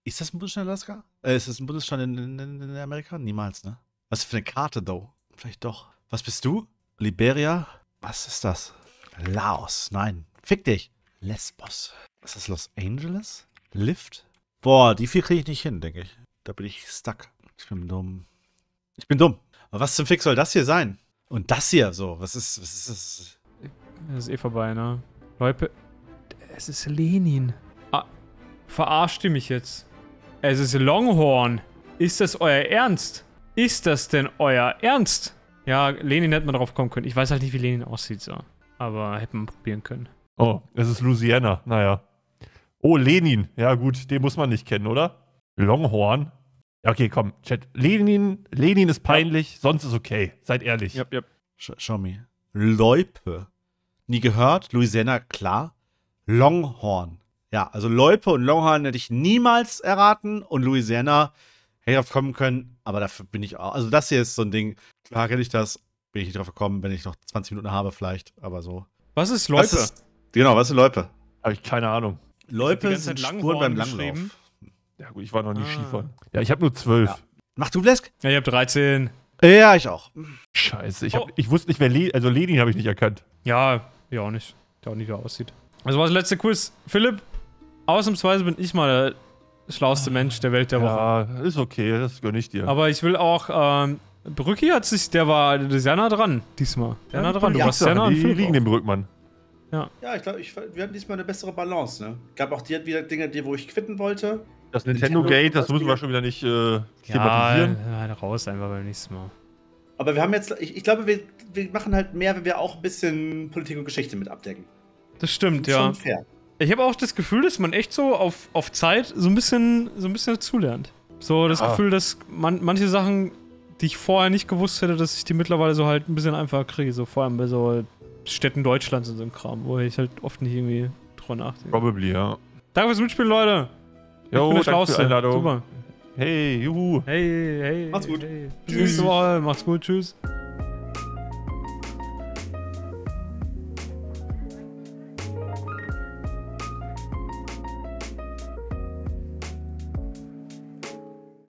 Ist das ein Bundesstaat Alaska? Äh, ist das ein Bundesstaat in, in, in, Amerika? Niemals, ne? Was für eine Karte, though? Vielleicht doch. Was bist du? Liberia? Was ist das? Laos. Nein. Fick dich. Lesbos. Ist das Los Angeles? Lift? Boah, die vier kriege ich nicht hin, denke ich. Da bin ich stuck. Ich bin dumm. Ich bin dumm. Aber was zum Fick soll das hier sein? Und das hier so, was ist, was ist das? Das ist eh vorbei, ne? Leute, es ist Lenin. Ah, verarscht ihr mich jetzt? Es ist Longhorn. Ist das euer Ernst? Ist das denn euer Ernst? Ja, Lenin hätte man drauf kommen können. Ich weiß halt nicht, wie Lenin aussieht, so. Aber hätte man probieren können. Oh, es ist Louisiana. Naja. Oh, Lenin. Ja, gut, den muss man nicht kennen, oder? Longhorn. Ja, Okay, komm, Chat. Lenin, Lenin ist peinlich, ja. sonst ist okay. Seid ehrlich. Ja, ja. Sch Schau mir. Loipe. Nie gehört. Louisiana, klar. Longhorn. Ja, also Loipe und Longhorn hätte ich niemals erraten und Louisiana hätte ich drauf kommen können, aber dafür bin ich auch. Also, das hier ist so ein Ding. Klar kenne ich das, bin ich nicht drauf gekommen, wenn ich noch 20 Minuten habe, vielleicht, aber so. Was ist Loipe? genau, was ist Loipe? Habe ich keine Ahnung. Loipe sind Spuren beim Langlauf. Ja gut, ich war noch nie ah. Skifahren. Ja, ich habe nur zwölf. Ja. Mach du, Blesk? Ja, ich habe 13. Ja, ich auch. Scheiße, ich, hab, oh. ich wusste nicht, wer Lenin, also Lenin habe ich nicht erkannt. Ja, ich auch nicht. Der auch nicht, wieder aussieht. Also war das letzte Quiz. Philipp, ausnahmsweise bin ich mal der schlauste Mensch der Welt der Woche. Ja, ist okay, das gönne ich dir. Aber ich will auch, ähm, Brücki hat sich, der war sehr nah dran diesmal. Sehr nah dran, ja, du warst sehr nah an Philipp. liegen dem Brückmann. Ja, ja ich glaube, wir hatten diesmal eine bessere Balance. Ne? Gab auch die, wieder Dinge, die, wo ich quitten wollte. Das Nintendo, Gate, das müssen wir schon wieder nicht äh, thematisieren. Ja, ja, raus einfach beim nächsten Mal. Aber wir haben jetzt, ich, ich glaube, wir, wir, machen halt mehr, wenn wir auch ein bisschen Politik und Geschichte mit abdecken. Das stimmt, das ja. fair. Ich habe auch das Gefühl, dass man echt so auf, auf Zeit so ein bisschen, so ein bisschen dazulernt. So das ah. Gefühl, dass man, manche Sachen, die ich vorher nicht gewusst hätte, dass ich die mittlerweile so halt ein bisschen einfacher kriege. So vor allem bei so Städten Deutschlands und so ein Kram, wo ich halt oft nicht irgendwie drüber nachdenke. Probably, ja. Danke fürs Mitspielen, Leute. Jo, ich bin danke für Einladung. Super. Hey, juhu. Hey, hey. Macht's gut. Hey. Tschüss. Bis Macht's gut. Tschüss.